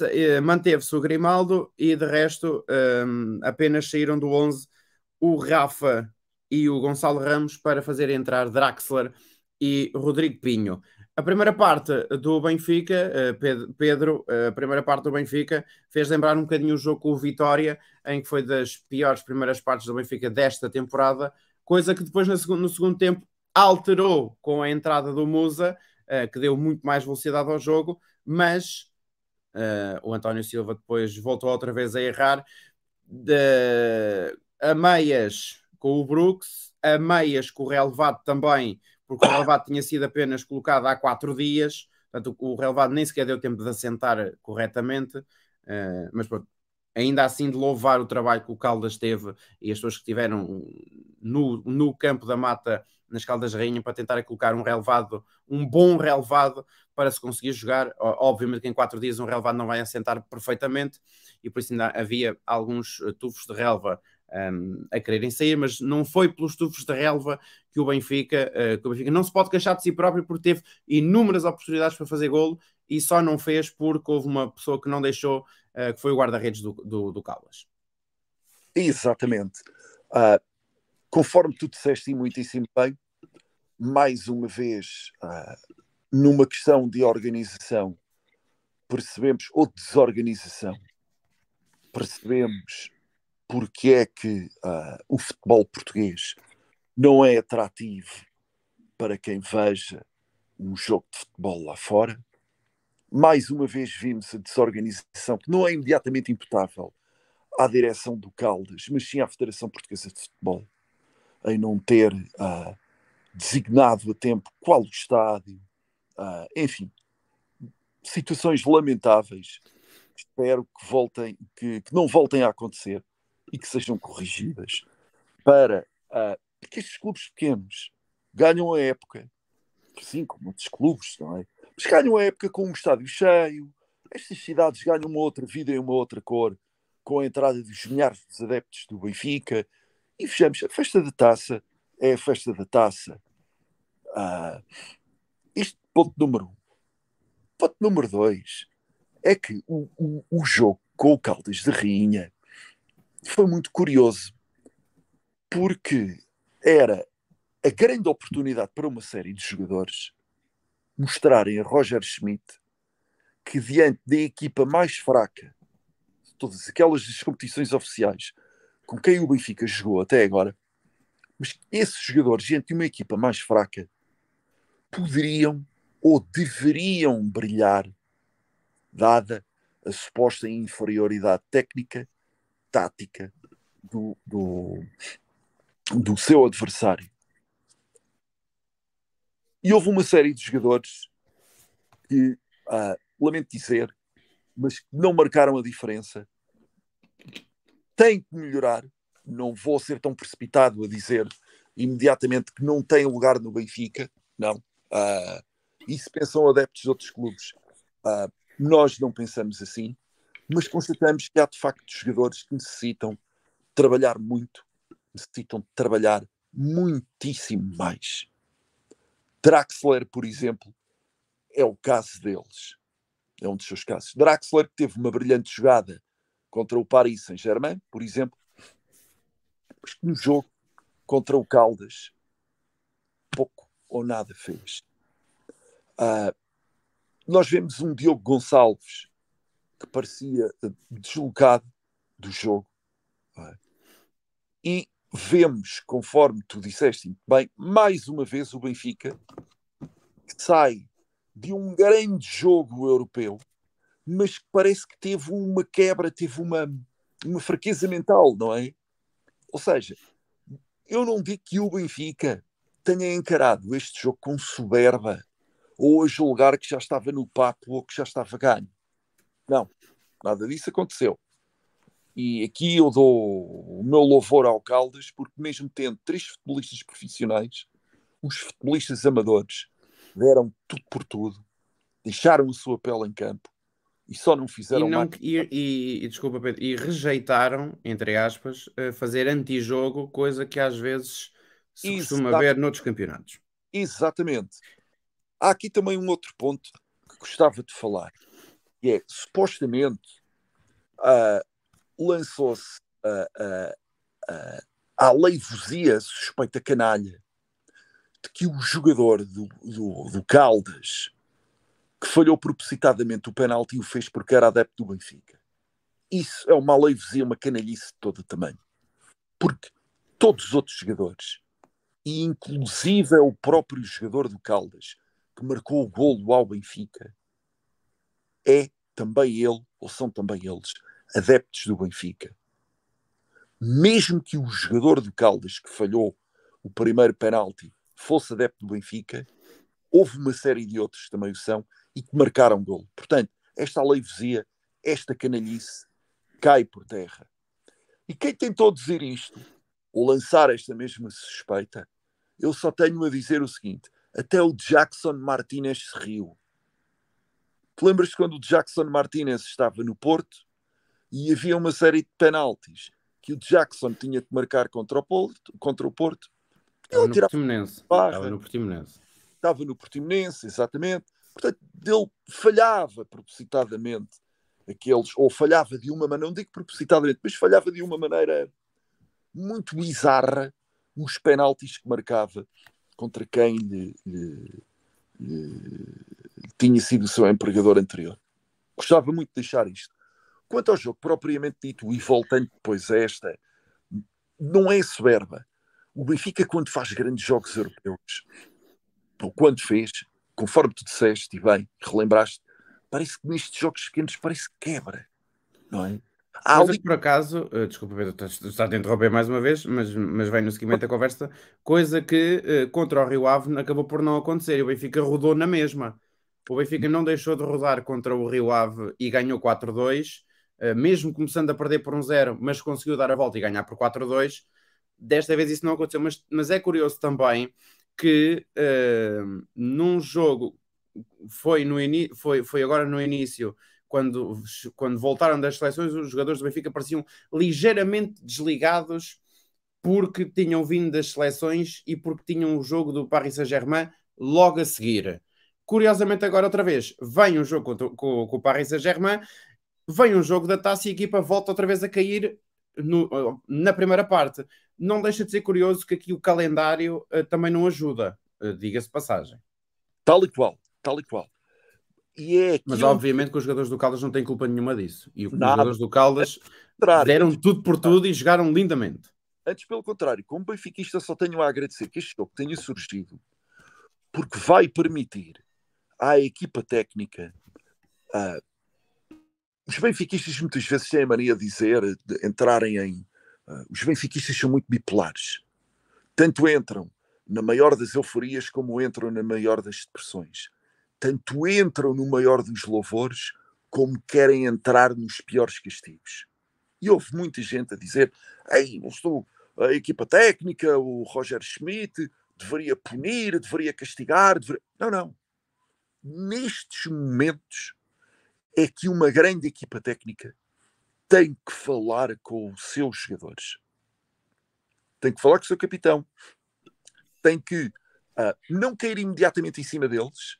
eh, manteve-se o Grimaldo e de resto um, apenas saíram do 11 o Rafa e o Gonçalo Ramos para fazer entrar Draxler e Rodrigo Pinho. A primeira parte do Benfica, eh, Pedro, eh, a primeira parte do Benfica fez lembrar um bocadinho o jogo com o Vitória, em que foi das piores primeiras partes do Benfica desta temporada, coisa que depois no segundo, tempo alterou com a entrada do Musa, eh, que deu muito mais velocidade ao jogo, mas o António Silva depois voltou outra vez a errar. De, a meias com o Brooks, a meias com o Relevado também porque o relevado tinha sido apenas colocado há quatro dias, portanto o relevado nem sequer deu tempo de assentar corretamente, uh, mas pronto, ainda assim de louvar o trabalho que o Caldas teve e as pessoas que estiveram no, no campo da mata nas Caldas Rainha para tentar colocar um relevado, um bom relevado para se conseguir jogar. Obviamente que em quatro dias um relevado não vai assentar perfeitamente e por isso ainda havia alguns eh, tufos de relva um, a quererem sair, mas não foi pelos tufos de relva que o, Benfica, uh, que o Benfica não se pode queixar de si próprio porque teve inúmeras oportunidades para fazer golo e só não fez porque houve uma pessoa que não deixou, uh, que foi o guarda-redes do, do, do Caldas. Exatamente. Uh, conforme tu disseste e muitíssimo bem, mais uma vez, ah, numa questão de organização, percebemos, ou desorganização, percebemos porque é que uh, o futebol português não é atrativo para quem veja um jogo de futebol lá fora. Mais uma vez vimos a desorganização, que não é imediatamente imputável à direção do Caldas, mas sim à Federação Portuguesa de Futebol, em não ter uh, designado a tempo qual o estádio, uh, enfim, situações lamentáveis. Espero que, voltem, que, que não voltem a acontecer e que sejam corrigidas para. Uh, porque estes clubes pequenos ganham a época, sim, como muitos clubes, não é? Mas ganham a época com um estádio cheio, estas cidades ganham uma outra vida e uma outra cor, com a entrada dos milhares de adeptos do Benfica. E vejamos, a festa da taça é a festa da taça. Ah, este ponto número um. Ponto número dois é que o, o, o jogo com o Caldas de Rainha foi muito curioso, porque era a grande oportunidade para uma série de jogadores mostrarem a Roger Schmidt que, diante da equipa mais fraca de todas aquelas competições oficiais com quem o Benfica jogou até agora, mas esses jogadores, diante de uma equipa mais fraca, poderiam ou deveriam brilhar, dada a suposta inferioridade técnica tática do, do, do seu adversário. E houve uma série de jogadores que, ah, lamento dizer, mas que não marcaram a diferença. Tem que melhorar. Não vou ser tão precipitado a dizer imediatamente que não tem lugar no Benfica. Não. Ah, e se pensam adeptos de outros clubes, ah, nós não pensamos assim mas constatamos que há de facto jogadores que necessitam trabalhar muito, necessitam trabalhar muitíssimo mais. Draxler, por exemplo, é o caso deles. É um dos seus casos. Draxler, teve uma brilhante jogada contra o Paris Saint-Germain, por exemplo, mas que no jogo contra o Caldas pouco ou nada fez. Uh, nós vemos um Diogo Gonçalves que parecia eh, deslocado do jogo. É? E vemos, conforme tu disseste bem, mais uma vez o Benfica que sai de um grande jogo europeu, mas que parece que teve uma quebra, teve uma, uma fraqueza mental, não é? Ou seja, eu não digo que o Benfica tenha encarado este jogo com soberba ou a julgar que já estava no papo ou que já estava ganho. Não, nada disso aconteceu. E aqui eu dou o meu louvor ao Caldas, porque mesmo tendo três futebolistas profissionais, os futebolistas amadores deram tudo por tudo, deixaram a sua pele em campo e só não fizeram e mais... e, e, e, desculpa, Pedro, e rejeitaram, entre aspas, eh, fazer antijogo, coisa que às vezes se Exatamente. costuma ver noutros campeonatos. Exatamente. Há aqui também um outro ponto que gostava de falar. É que é, supostamente, uh, lançou-se uh, uh, à suspeita canalha de que o jogador do, do, do Caldas, que falhou propositadamente o penalti, o fez porque era adepto do Benfica. Isso é uma leivosia, uma canalhice de todo tamanho. Porque todos os outros jogadores, e inclusive é o próprio jogador do Caldas, que marcou o golo ao Benfica, é também ele, ou são também eles, adeptos do Benfica. Mesmo que o jogador do Caldas que falhou o primeiro penalti fosse adepto do Benfica, houve uma série de outros que também o são e que marcaram gol. Portanto, esta aleivosia, esta canalhice cai por terra. E quem tentou dizer isto, ou lançar esta mesma suspeita, eu só tenho a dizer o seguinte: até o Jackson Martinez se riu. Tu lembras quando o Jackson Martinez estava no Porto e havia uma série de penaltis que o Jackson tinha que marcar contra o Porto, contra o Porto. Ele estava no Portimonense. Estava no Portimonense. Estava no Portimonense, exatamente. Portanto, ele falhava propositadamente aqueles, ou falhava de uma maneira, não digo propositadamente, mas falhava de uma maneira muito bizarra os penaltis que marcava contra quem lhe, lhe, lhe tinha sido o seu empregador anterior. Gostava muito de deixar isto. Quanto ao jogo propriamente dito, e voltando depois a esta, não é soberba. O Benfica, quando faz grandes jogos europeus, ou quando fez, conforme tu disseste e bem, relembraste, parece que nestes jogos pequenos parece que quebra, não é? Há ali... por acaso, uh, desculpa Pedro, está a interromper mais uma vez, mas, mas vem no seguimento da conversa, coisa que uh, contra o Rio Ave acabou por não acontecer, o Benfica rodou na mesma. O Benfica não deixou de rodar contra o Rio Ave e ganhou 4-2, eh, mesmo começando a perder por 1-0, mas conseguiu dar a volta e ganhar por 4-2. Desta vez isso não aconteceu, mas, mas é curioso também que uh, num jogo foi, no ini foi, foi agora no início, quando, quando voltaram das seleções, os jogadores do Benfica pareciam ligeiramente desligados porque tinham vindo das seleções e porque tinham o jogo do Paris Saint-Germain logo a seguir. Curiosamente, agora outra vez, vem um jogo com, com, com o Paris Saint-Germain, vem um jogo da taça e a equipa volta outra vez a cair no, na primeira parte. Não deixa de ser curioso que aqui o calendário uh, também não ajuda, uh, diga-se passagem. Tal e qual, tal e qual. E é Mas eu... obviamente que os jogadores do Caldas não têm culpa nenhuma disso. E Nada. os jogadores do Caldas é deram tudo por tudo e jogaram lindamente. Antes, pelo contrário, como benfiquista, só tenho a agradecer que este jogo tenha surgido porque vai permitir à equipa técnica. Ah, os benfiquistas muitas vezes têm a mania de dizer, de entrarem em. Uh, os benfiquistas são muito bipolares. Tanto entram na maior das euforias como entram na maior das depressões. Tanto entram no maior dos louvores como querem entrar nos piores castigos. E houve muita gente a dizer: Ei, não estou. A equipa técnica, o Roger Schmidt, deveria punir, deveria castigar. Deveria... Não, não nestes momentos é que uma grande equipa técnica tem que falar com os seus jogadores, tem que falar com o seu capitão, tem que uh, não cair imediatamente em cima deles,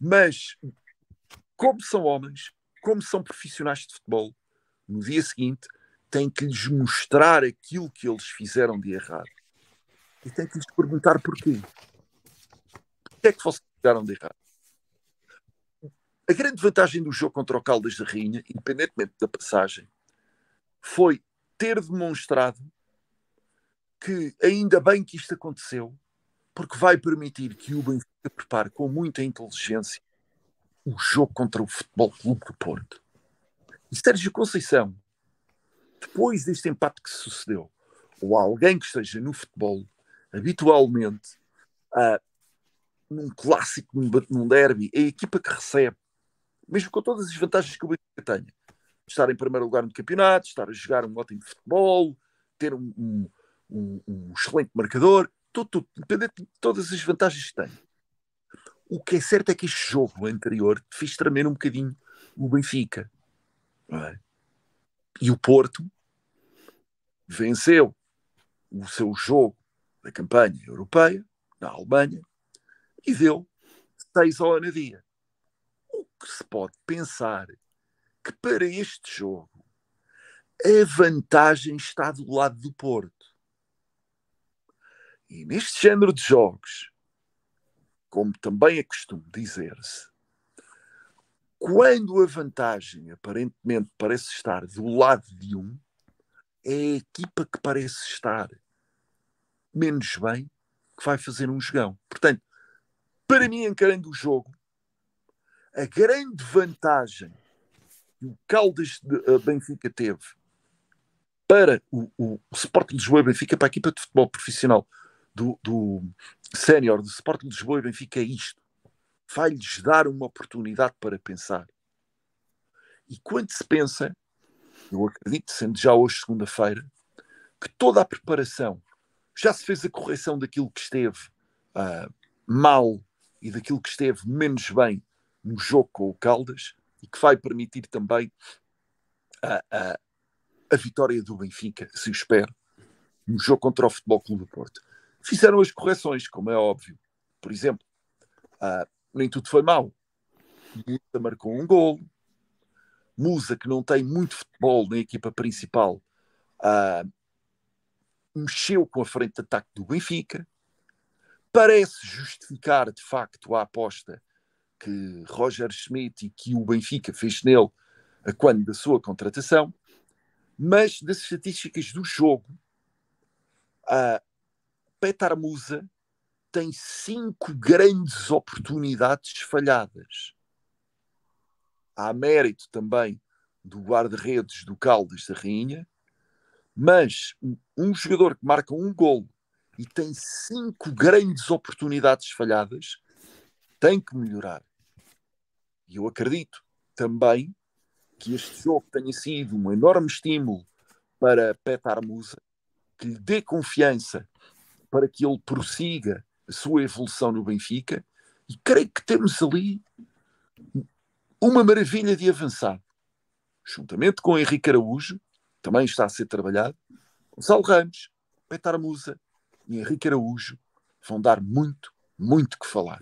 mas como são homens, como são profissionais de futebol, no dia seguinte tem que lhes mostrar aquilo que eles fizeram de errado e tem que lhes perguntar porquê. Porquê é que vocês fizeram de errado? A grande vantagem do jogo contra o Caldas da Rainha, independentemente da passagem, foi ter demonstrado que ainda bem que isto aconteceu, porque vai permitir que o Benfica prepare com muita inteligência o jogo contra o Futebol Clube do Porto. E Sérgio Conceição, depois deste empate que sucedeu, ou alguém que esteja no futebol habitualmente, uh, num clássico, num derby, é a equipa que recebe mesmo com todas as vantagens que o Benfica tenha, estar em primeiro lugar no campeonato, estar a jogar um ótimo futebol, ter um, um, um, um excelente marcador, tudo, tudo, independente de todas as vantagens que tem. O que é certo é que este jogo anterior fez tremer um bocadinho o Benfica. É? E o Porto venceu o seu jogo da campanha europeia, na Alemanha, e deu 6 ao Anadia que se pode pensar que para este jogo a vantagem está do lado do Porto. E neste género de jogos, como também é costume dizer-se, quando a vantagem aparentemente parece estar do lado de um, é a equipa que parece estar menos bem que vai fazer um jogão. Portanto, para mim, encarando o jogo, a grande vantagem que o Caldas de eh, Benfica teve para o, o Sporting de Lisboa e Benfica, para a equipa de futebol profissional do, do sénior do Sporting de Lisboa e Benfica é isto. Vai-lhes dar uma oportunidade para pensar. E quando se pensa, eu acredito, sendo já hoje segunda-feira, que toda a preparação já se fez a correção daquilo que esteve uh, mal e daquilo que esteve menos bem um jogo com o Caldas e que vai permitir também a, a, a vitória do Benfica, se espera, no jogo contra o Futebol Clube do Porto. Fizeram as correções, como é óbvio. Por exemplo, nem tudo foi mal. Musa marcou um golo. Musa, que não tem muito futebol na equipa principal, mexeu com a frente de ataque do Benfica. Parece justificar, de facto, a aposta que Roger Schmidt e que o Benfica fez nele a quando da sua contratação, mas das estatísticas do jogo, a Petar Musa tem cinco grandes oportunidades falhadas. Há mérito também do guarda-redes do Caldas da Rainha, mas um jogador que marca um gol e tem cinco grandes oportunidades falhadas tem que melhorar. E eu acredito também que este jogo tenha sido um enorme estímulo para Petar Musa, que lhe dê confiança para que ele prossiga a sua evolução no Benfica. E creio que temos ali uma maravilha de avançado, juntamente com Henrique Araújo, também está a ser trabalhado, Gonçalo Ramos, Petar Musa e Henrique Araújo vão dar muito, muito que falar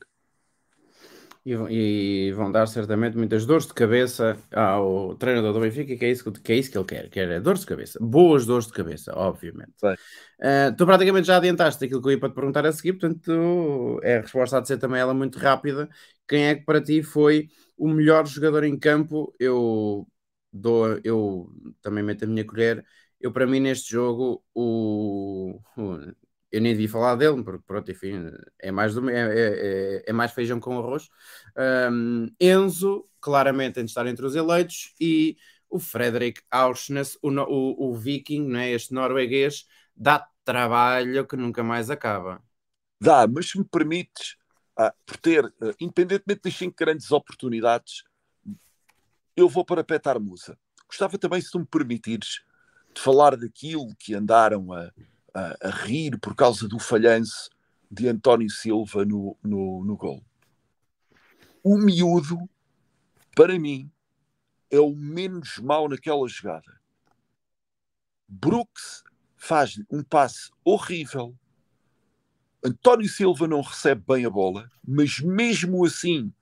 e, e, vão dar certamente muitas dores de cabeça ao treinador do Benfica, que é isso que, que é isso que ele quer, quer é dores de cabeça, boas dores de cabeça, obviamente. Uh, tu praticamente já adiantaste aquilo que eu ia para te perguntar a seguir, portanto, é a resposta há de ser também ela muito rápida. Quem é que para ti foi o melhor jogador em campo? Eu dou, eu também meto a minha colher. Eu, para mim, neste jogo, o, o eu nem devia falar dele, porque pronto, enfim, é mais, do, é, é, é, é mais feijão com arroz. Um, Enzo, claramente, tem de estar entre os eleitos, e o Frederick Auschnes, o, o, o viking, é este norueguês, dá trabalho que nunca mais acaba. Dá, mas se me permites, ah, por ter, ah, independentemente das cinco grandes oportunidades, eu vou para Petar Musa. Gostava também, se tu me permitires, de falar daquilo que andaram a a, a rir por causa do falhanço de António Silva no, no, no gol. O miúdo, para mim, é o menos mau naquela jogada. Brooks faz um passe horrível. António Silva não recebe bem a bola, mas mesmo assim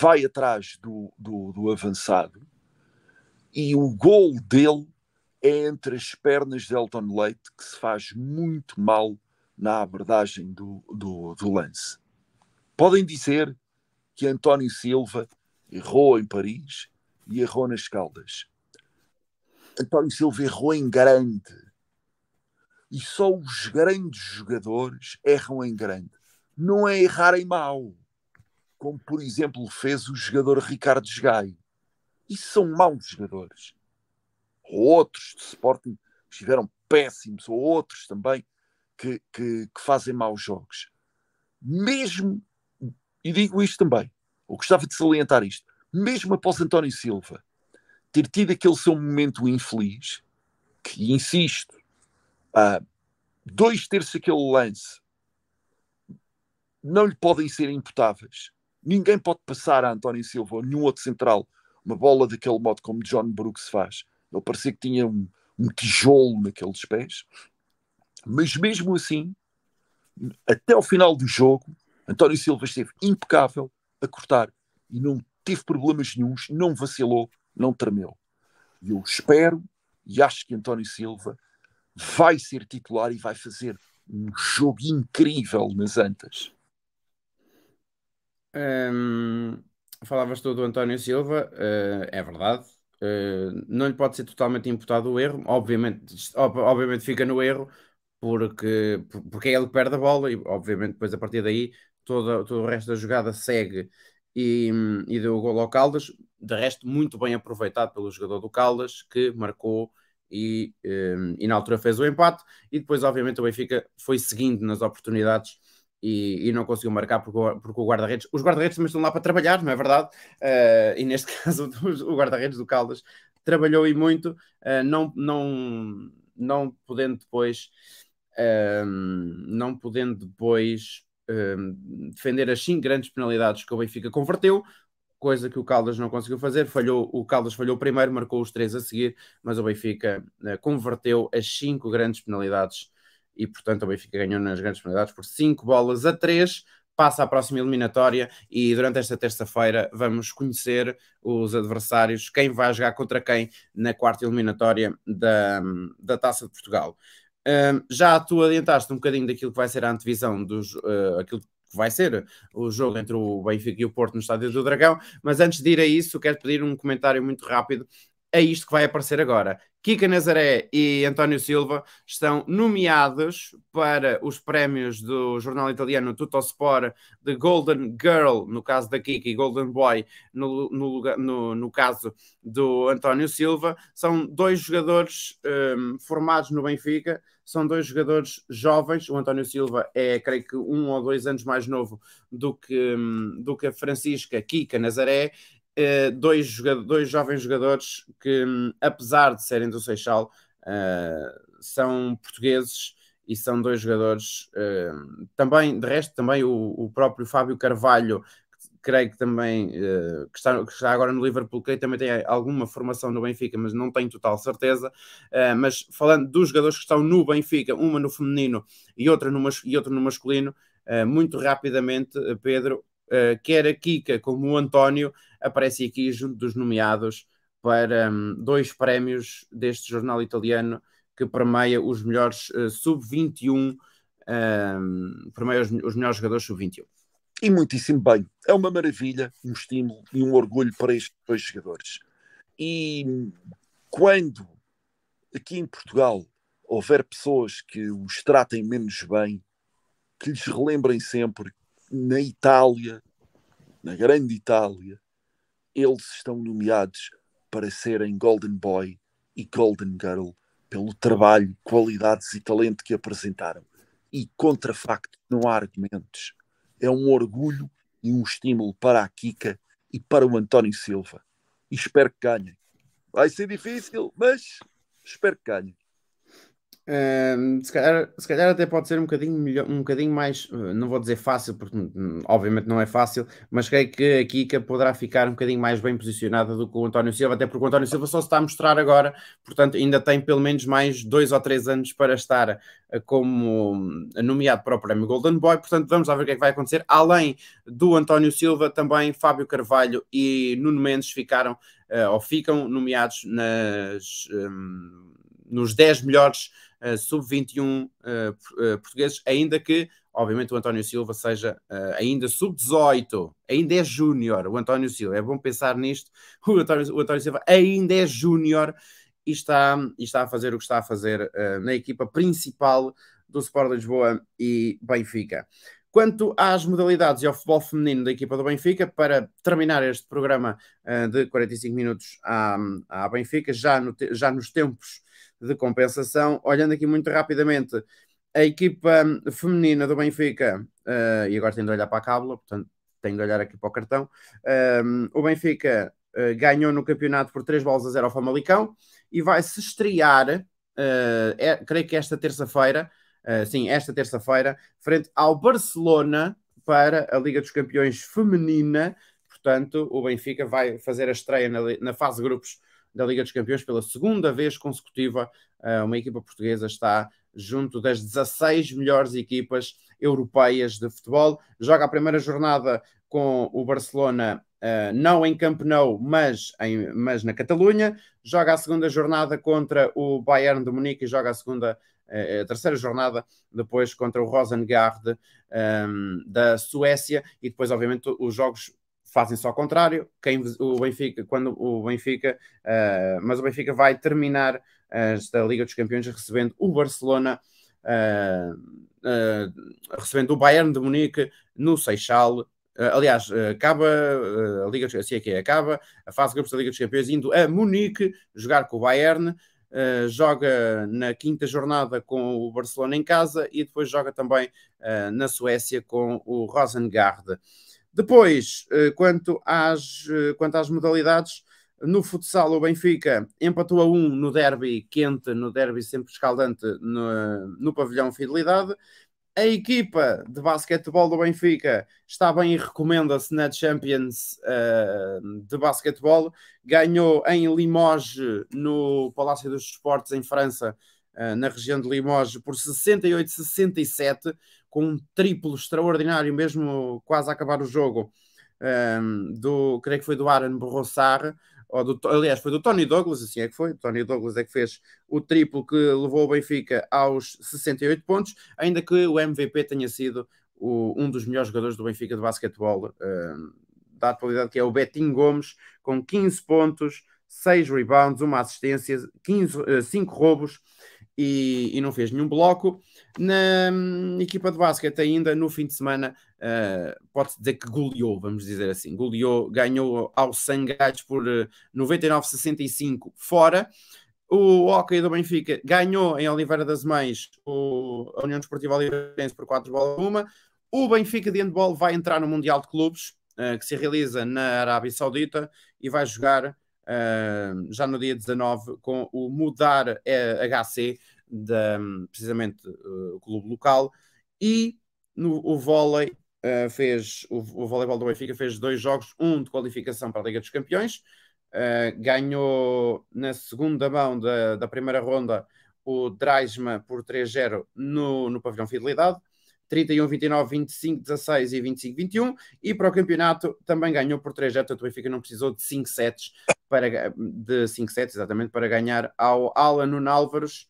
vai atrás do, do, do avançado. E o gol dele é entre as pernas de Elton Leite que se faz muito mal na abordagem do, do, do lance. Podem dizer que António Silva errou em Paris e errou nas Caldas. António Silva errou em grande. E só os grandes jogadores erram em grande. Não é errar em como por exemplo fez o jogador Ricardo Gaio. Isso são maus jogadores outros de Sporting estiveram péssimos, ou outros também que, que, que fazem maus jogos. Mesmo, e digo isto também, eu gostava de salientar isto, mesmo após António Silva ter tido aquele seu momento infeliz, que insisto, ah, dois terços daquele lance não lhe podem ser imputáveis. Ninguém pode passar a António Silva ou nenhum outro central uma bola daquele modo como John Brooks faz. Eu parecia que tinha um, um tijolo naqueles pés. Mas mesmo assim, até ao final do jogo, António Silva esteve impecável a cortar e não teve problemas nenhums, não vacilou, não tremeu. E eu espero e acho que António Silva vai ser titular e vai fazer um jogo incrível nas Antas. falavas tu do António Silva, uh, é verdade. Uh, não lhe pode ser totalmente imputado o erro, obviamente, obviamente fica no erro, porque, porque é ele que perde a bola e, obviamente, depois a partir daí todo todo o resto da jogada segue e, e deu o gol ao Caldas. De resto, muito bem aproveitado pelo jogador do Caldas que marcou e, um, eh, e na altura fez o empate. E depois, obviamente, o Benfica foi seguindo nas oportunidades e, e, não conseguiu marcar porque, porque o guarda-redes, os guarda-redes também estão lá para trabalhar, não é verdade? Uh, e neste caso o guarda-redes do Caldas trabalhou e muito, uh, não, não, não podendo depois ehm, não podendo depois ehm, defender as cinco grandes penalidades que o Benfica converteu, coisa que o Caldas não conseguiu fazer, falhou, o Caldas falhou primeiro, marcou os três a seguir, mas o Benfica eh, converteu as cinco grandes penalidades e, portanto, o Benfica ganhou nas grandes penalidades por 5 bolas a 3. Passa à próxima eliminatória e durante esta terça-feira vamos conhecer os adversários, quem vai jogar contra quem na quarta eliminatória da, da Taça de Portugal. Um, já tu adiantaste um bocadinho daquilo que vai ser a antevisão dos uh, aquilo que vai ser o jogo entre o Benfica e o Porto no Estádio do Dragão, mas antes de ir a isso, quero pedir um comentário muito rápido é isto que vai aparecer agora. Kika Nazaré e António Silva estão nomeados para os prémios do jornal italiano Tuttosport de Golden Girl, no caso da Kika, e Golden Boy, no, no, no, no caso do António Silva. São dois jogadores um, formados no Benfica, são dois jogadores jovens. O António Silva é, creio que, um ou dois anos mais novo do que, hum, do que a Francisca Kika Nazaré, eh, dois, dois jovens jogadores que, hum, apesar de serem do Seixal, eh, são portugueses e são dois jogadores eh, também, de resto, também o, o próprio Fábio Carvalho, creio que também que está, que, está, agora no Liverpool, que também tem alguma formação no Benfica, mas não tenho total certeza. mas falando dos jogadores que estão no Benfica, uma no feminino e outra no, e outra no masculino, muito rapidamente, Pedro, eh, quer a Kika como o António, aparece aqui junto dos nomeados para hum, dois prémios deste jornal italiano que permeia os melhores eh, sub-21, hum, permeia os, os melhores jogadores sub-21 e muitíssimo bem. É uma maravilha, um estímulo e um orgulho para estes dois jogadores. E quando aqui em Portugal houver pessoas que os tratem menos bem, que lhes relembrem sempre na Itália, na grande Itália, eles estão nomeados para serem Golden Boy e Golden Girl pelo trabalho, qualidades e talento que apresentaram. E contra facto, não há argumentos. É um orgulho e um estímulo para a Kika e para o António Silva. E espero que ganhem. Vai ser difícil, mas espero que ganhem. Um, se, calhar, se, calhar, até pode ser um bocadinho, melhor, um bocadinho mais, eh, não vou dizer fácil, porque hum, obviamente não é fácil, mas creio que a Kika poderá ficar um bocadinho mais bem posicionada do que o António Silva, até porque o António Silva só se está a mostrar agora, portanto ainda tem pelo menos mais dois ou três anos para estar eh, como hum, nomeado para o prémio Golden Boy, portanto vamos lá ver o que é que vai acontecer. Além do António Silva, também Fábio Carvalho e Nuno Mendes ficaram eh, ou ficam nomeados nas, hum, nos 10 melhores eh, sub-21 uh, eh, eh, portugueses, ainda que, obviamente, o António Silva seja ainda sub-18, ainda é júnior. O António Silva, é bom pensar nisto, o António, o António Silva ainda é júnior e está, e está a fazer o que está a fazer na equipa principal do Sport Lisboa e Benfica. Quanto às modalidades e ao futebol feminino da equipa do Benfica, para terminar este programa uh, de 45 minutos à, à Benfica, já, no te, já nos tempos de compensação. Olhando aqui muito rapidamente, a equipa hum, feminina do Benfica, uh, e agora tenho de olhar para a cábula, portanto tenho de olhar aqui para o cartão, uh, o Benfica uh, ganhou no campeonato por 3 bolas a 0 ao Famalicão e vai se estrear, eh, é, creio que esta terça-feira, sim, esta terça-feira, frente ao Barcelona para a Liga dos Campeões Feminina. Portanto, o Benfica vai fazer a estreia na, na fase de grupos da Liga dos Campeões pela segunda vez consecutiva. Eh, uma equipa portuguesa está junto das 16 melhores equipas europeias de futebol. Joga a primeira jornada com o Barcelona, eh, não em Camp Nou, mas, em, mas na Catalunha. Joga a segunda jornada contra o Bayern de Munique e joga a segunda eh, a terceira jornada, depois contra o Rosengard um, ehm, da Suécia, e depois, obviamente, os jogos fazem só ao contrário. Quem, o Benfica, quando o Benfica, uh, mas o Benfica vai terminar eh, esta Liga dos Campeões recebendo o Barcelona, uh, uh, recebendo o Bayern de Munique no Seixal. aliás, acaba a Liga dos, assim é que é, acaba a fase de grupos da Liga dos Campeões indo a Munique jogar com o Bayern. Uh, joga na quinta jornada com o Barcelona em casa e depois joga também uh, na Suécia com o Rosengard. Depois, eh, quanto às, eh, quanto às modalidades, no futsal o Benfica empatou a 1 um no derby quente, no derby sempre escaldante, no, no pavilhão Fidelidade. A equipa de basquetebol do Benfica está bem e recomenda-se na Champions uh, de basquetebol. Ganhou em Limoges, no Palácio dos Esportes, em França, uh, na região de Limoges, por 68-67 com um triplo extraordinário, mesmo quase a acabar o jogo, um, ehm, do, creio que foi do Aaron Borrossar, ou do, aliás, foi do Tony Douglas, assim é que foi, Tony Douglas é que fez o triplo que levou o Benfica aos 68 pontos, ainda que o MVP tenha sido o, um dos melhores jogadores do Benfica de basquetebol um, ehm, da atualidade, que é o Betinho Gomes, com 15 pontos, 6 rebounds, uma assistência, 15, 5 eh, roubos e, e não fez nenhum bloco. Na hum, equipa de basquete, ainda no fim de semana, uh, pode-se dizer que goleou, vamos dizer assim. Goleou, ganhou ao Sangados por 99-65 eh, fora. O Hockey do Benfica ganhou em Oliveira das Mães o, a União Desportiva Oliveirense por 4 bolas a O Benfica de Handball vai entrar no Mundial de Clubes, uh, que se realiza na Arábia Saudita, e vai jogar uh, já no dia 19 com o Mudar HC eh, da, precisamente uh, o clube local, e no, o vôlei uh, fez, o, o voleibol do Benfica fez dois jogos, um de qualificação para a Liga dos Campeões, uh, ganhou na segunda mão da, da primeira ronda o Draisma por 3-0 no, no pavilhão Fidelidade, 31, 29, 25, 16 e 25, 21. E para o campeonato também ganhou por 3 0 Portanto, o Benfica não precisou de 5 sets, para, de 5 sets, exatamente, para ganhar ao Alan Álvares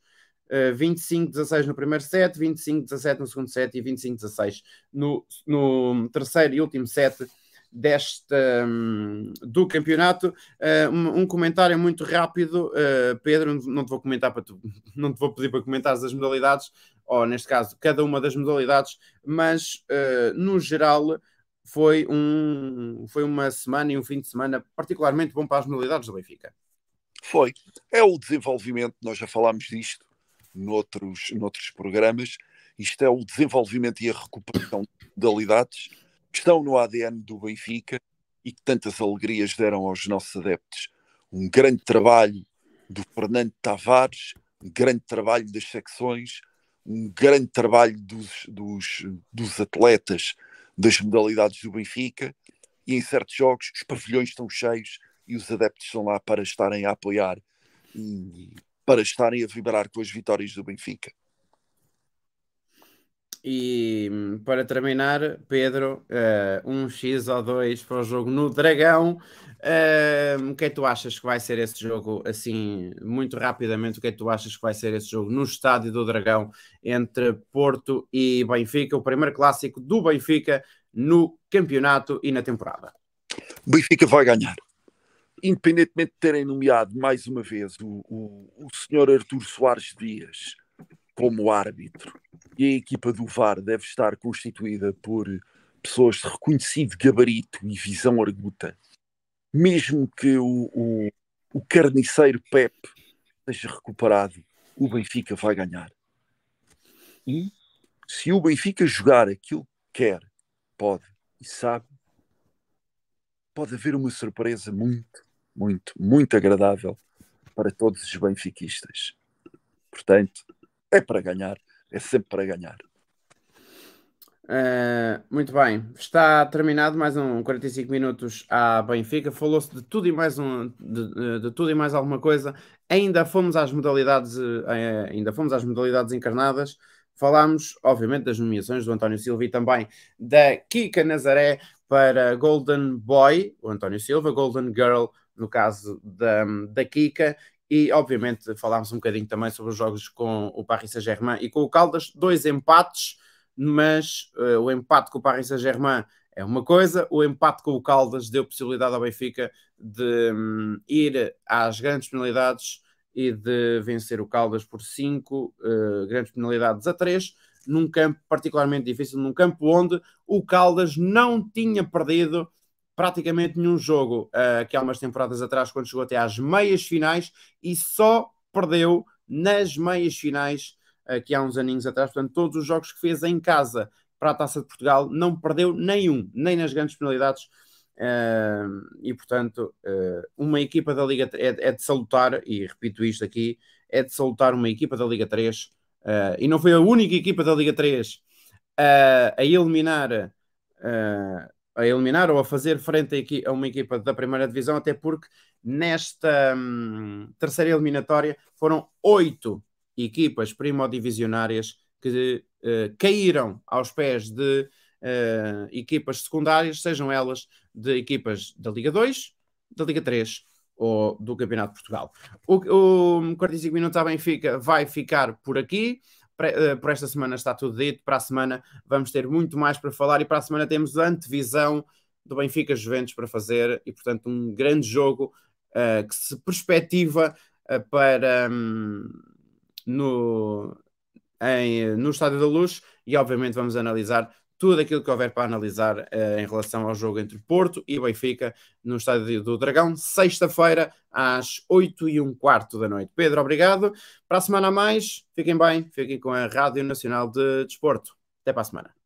25-16 eh, no primeiro set, 25-17 no segundo set e 25-16 no, no terceiro e último set deste um, do campeonato. Uh, um, um, comentário muito rápido, uh, Pedro. Não te vou comentar para tu, não te vou pedir para comentares as modalidades, ou neste caso, cada uma das modalidades, mas uh, no geral foi, um, foi uma semana e um fim de semana particularmente bom para as modalidades do Benfica. Foi. É o desenvolvimento, nós já falámos disto, noutros, noutros programas. Isto é o desenvolvimento e a recuperação de modalidades que estão no ADN do Benfica e que tantas alegrias deram aos nossos adeptos. Um grande trabalho do Fernando Tavares, um grande trabalho das secções, um grande trabalho dos, dos, dos atletas das modalidades do Benfica e em certos jogos os pavilhões estão cheios e os adeptos estão lá para estarem a apoiar. E para estarem a vibrar com as vitórias do Benfica. E para terminar, Pedro, uh, um X ou dois para o jogo no Dragão. Uh, o que é que tu achas que vai ser esse jogo? Assim, muito rapidamente, o que é que tu achas que vai ser esse jogo no estádio do Dragão entre Porto e Benfica? O primeiro clássico do Benfica no campeonato e na temporada. Benfica vai ganhar independentemente de terem nomeado mais uma vez o, o, o senhor Artur Soares Dias como árbitro, e a equipa do VAR deve estar constituída por pessoas de reconhecido gabarito e visão arguta, mesmo que o, o, o carniceiro Pepe seja recuperado, o Benfica vai ganhar. E se o Benfica jogar aquilo que quer, pode e sabe, pode haver uma surpresa muito, muito, muito agradável para todos os benfiquistas. Portanto, é para ganhar, é sempre para ganhar. Uh, muito bem, está terminado mais um 45 minutos à Benfica. Falou-se de tudo e mais um, de, eh, de, tudo e mais alguma coisa. Ainda fomos às modalidades, eh, ainda fomos às modalidades encarnadas. Falámos, obviamente, das nomeações do António Silva e também da Kika Nazaré para Golden Boy, o António Silva, Golden Girl, no caso da, da Kika, e obviamente falámos um bocadinho também sobre os jogos com o Paris Saint-Germain e com o Caldas, dois empates, mas uh, o empate com o Paris Saint-Germain é uma coisa, o empate com o Caldas deu possibilidade ao Benfica de um, ir às grandes penalidades e de vencer o Caldas por cinco uh, grandes penalidades a três num campo particularmente difícil, num campo onde o Caldas não tinha perdido praticamente nenhum jogo uh, que há umas temporadas atrás, quando chegou até às meias finais e só perdeu nas meias finais uh, que há uns aninhos atrás. Portanto, todos os jogos que fez em casa para a Taça de Portugal não perdeu nenhum, nem nas grandes penalidades. Uh, e portanto, uma equipa da Liga é, é de salutar, e repito isto aqui: é de salutar uma equipa da Liga 3 Uh, e não foi a única equipa da Liga 3 uh, a eliminar uh, a eliminar ou a fazer frente a uma equipa da primeira divisão, até porque nesta hum, terceira eliminatória foram oito equipas primodivisionárias que uh, caíram aos pés de uh, equipas secundárias, sejam elas de equipas da Liga 2, da Liga 3 ou do Campeonato de Portugal. O, o 45 minutos à Benfica vai ficar por aqui. Para eh, esta semana está tudo dito, para a semana vamos ter muito mais para falar e para a semana temos a antevisão do Benfica Juventus para fazer e, portanto, um grande jogo uh, que se perspectiva uh, para um, no, em, no Estádio da Luz e, obviamente, vamos analisar tudo aquilo que houver para analisar uh, em relação ao jogo entre Porto e Benfica no Estádio do Dragão, sexta-feira, às 8 e um quarto da noite. Pedro, obrigado. Para a semana a mais, fiquem bem, fiquem com a Rádio Nacional de Desporto. Até para a semana.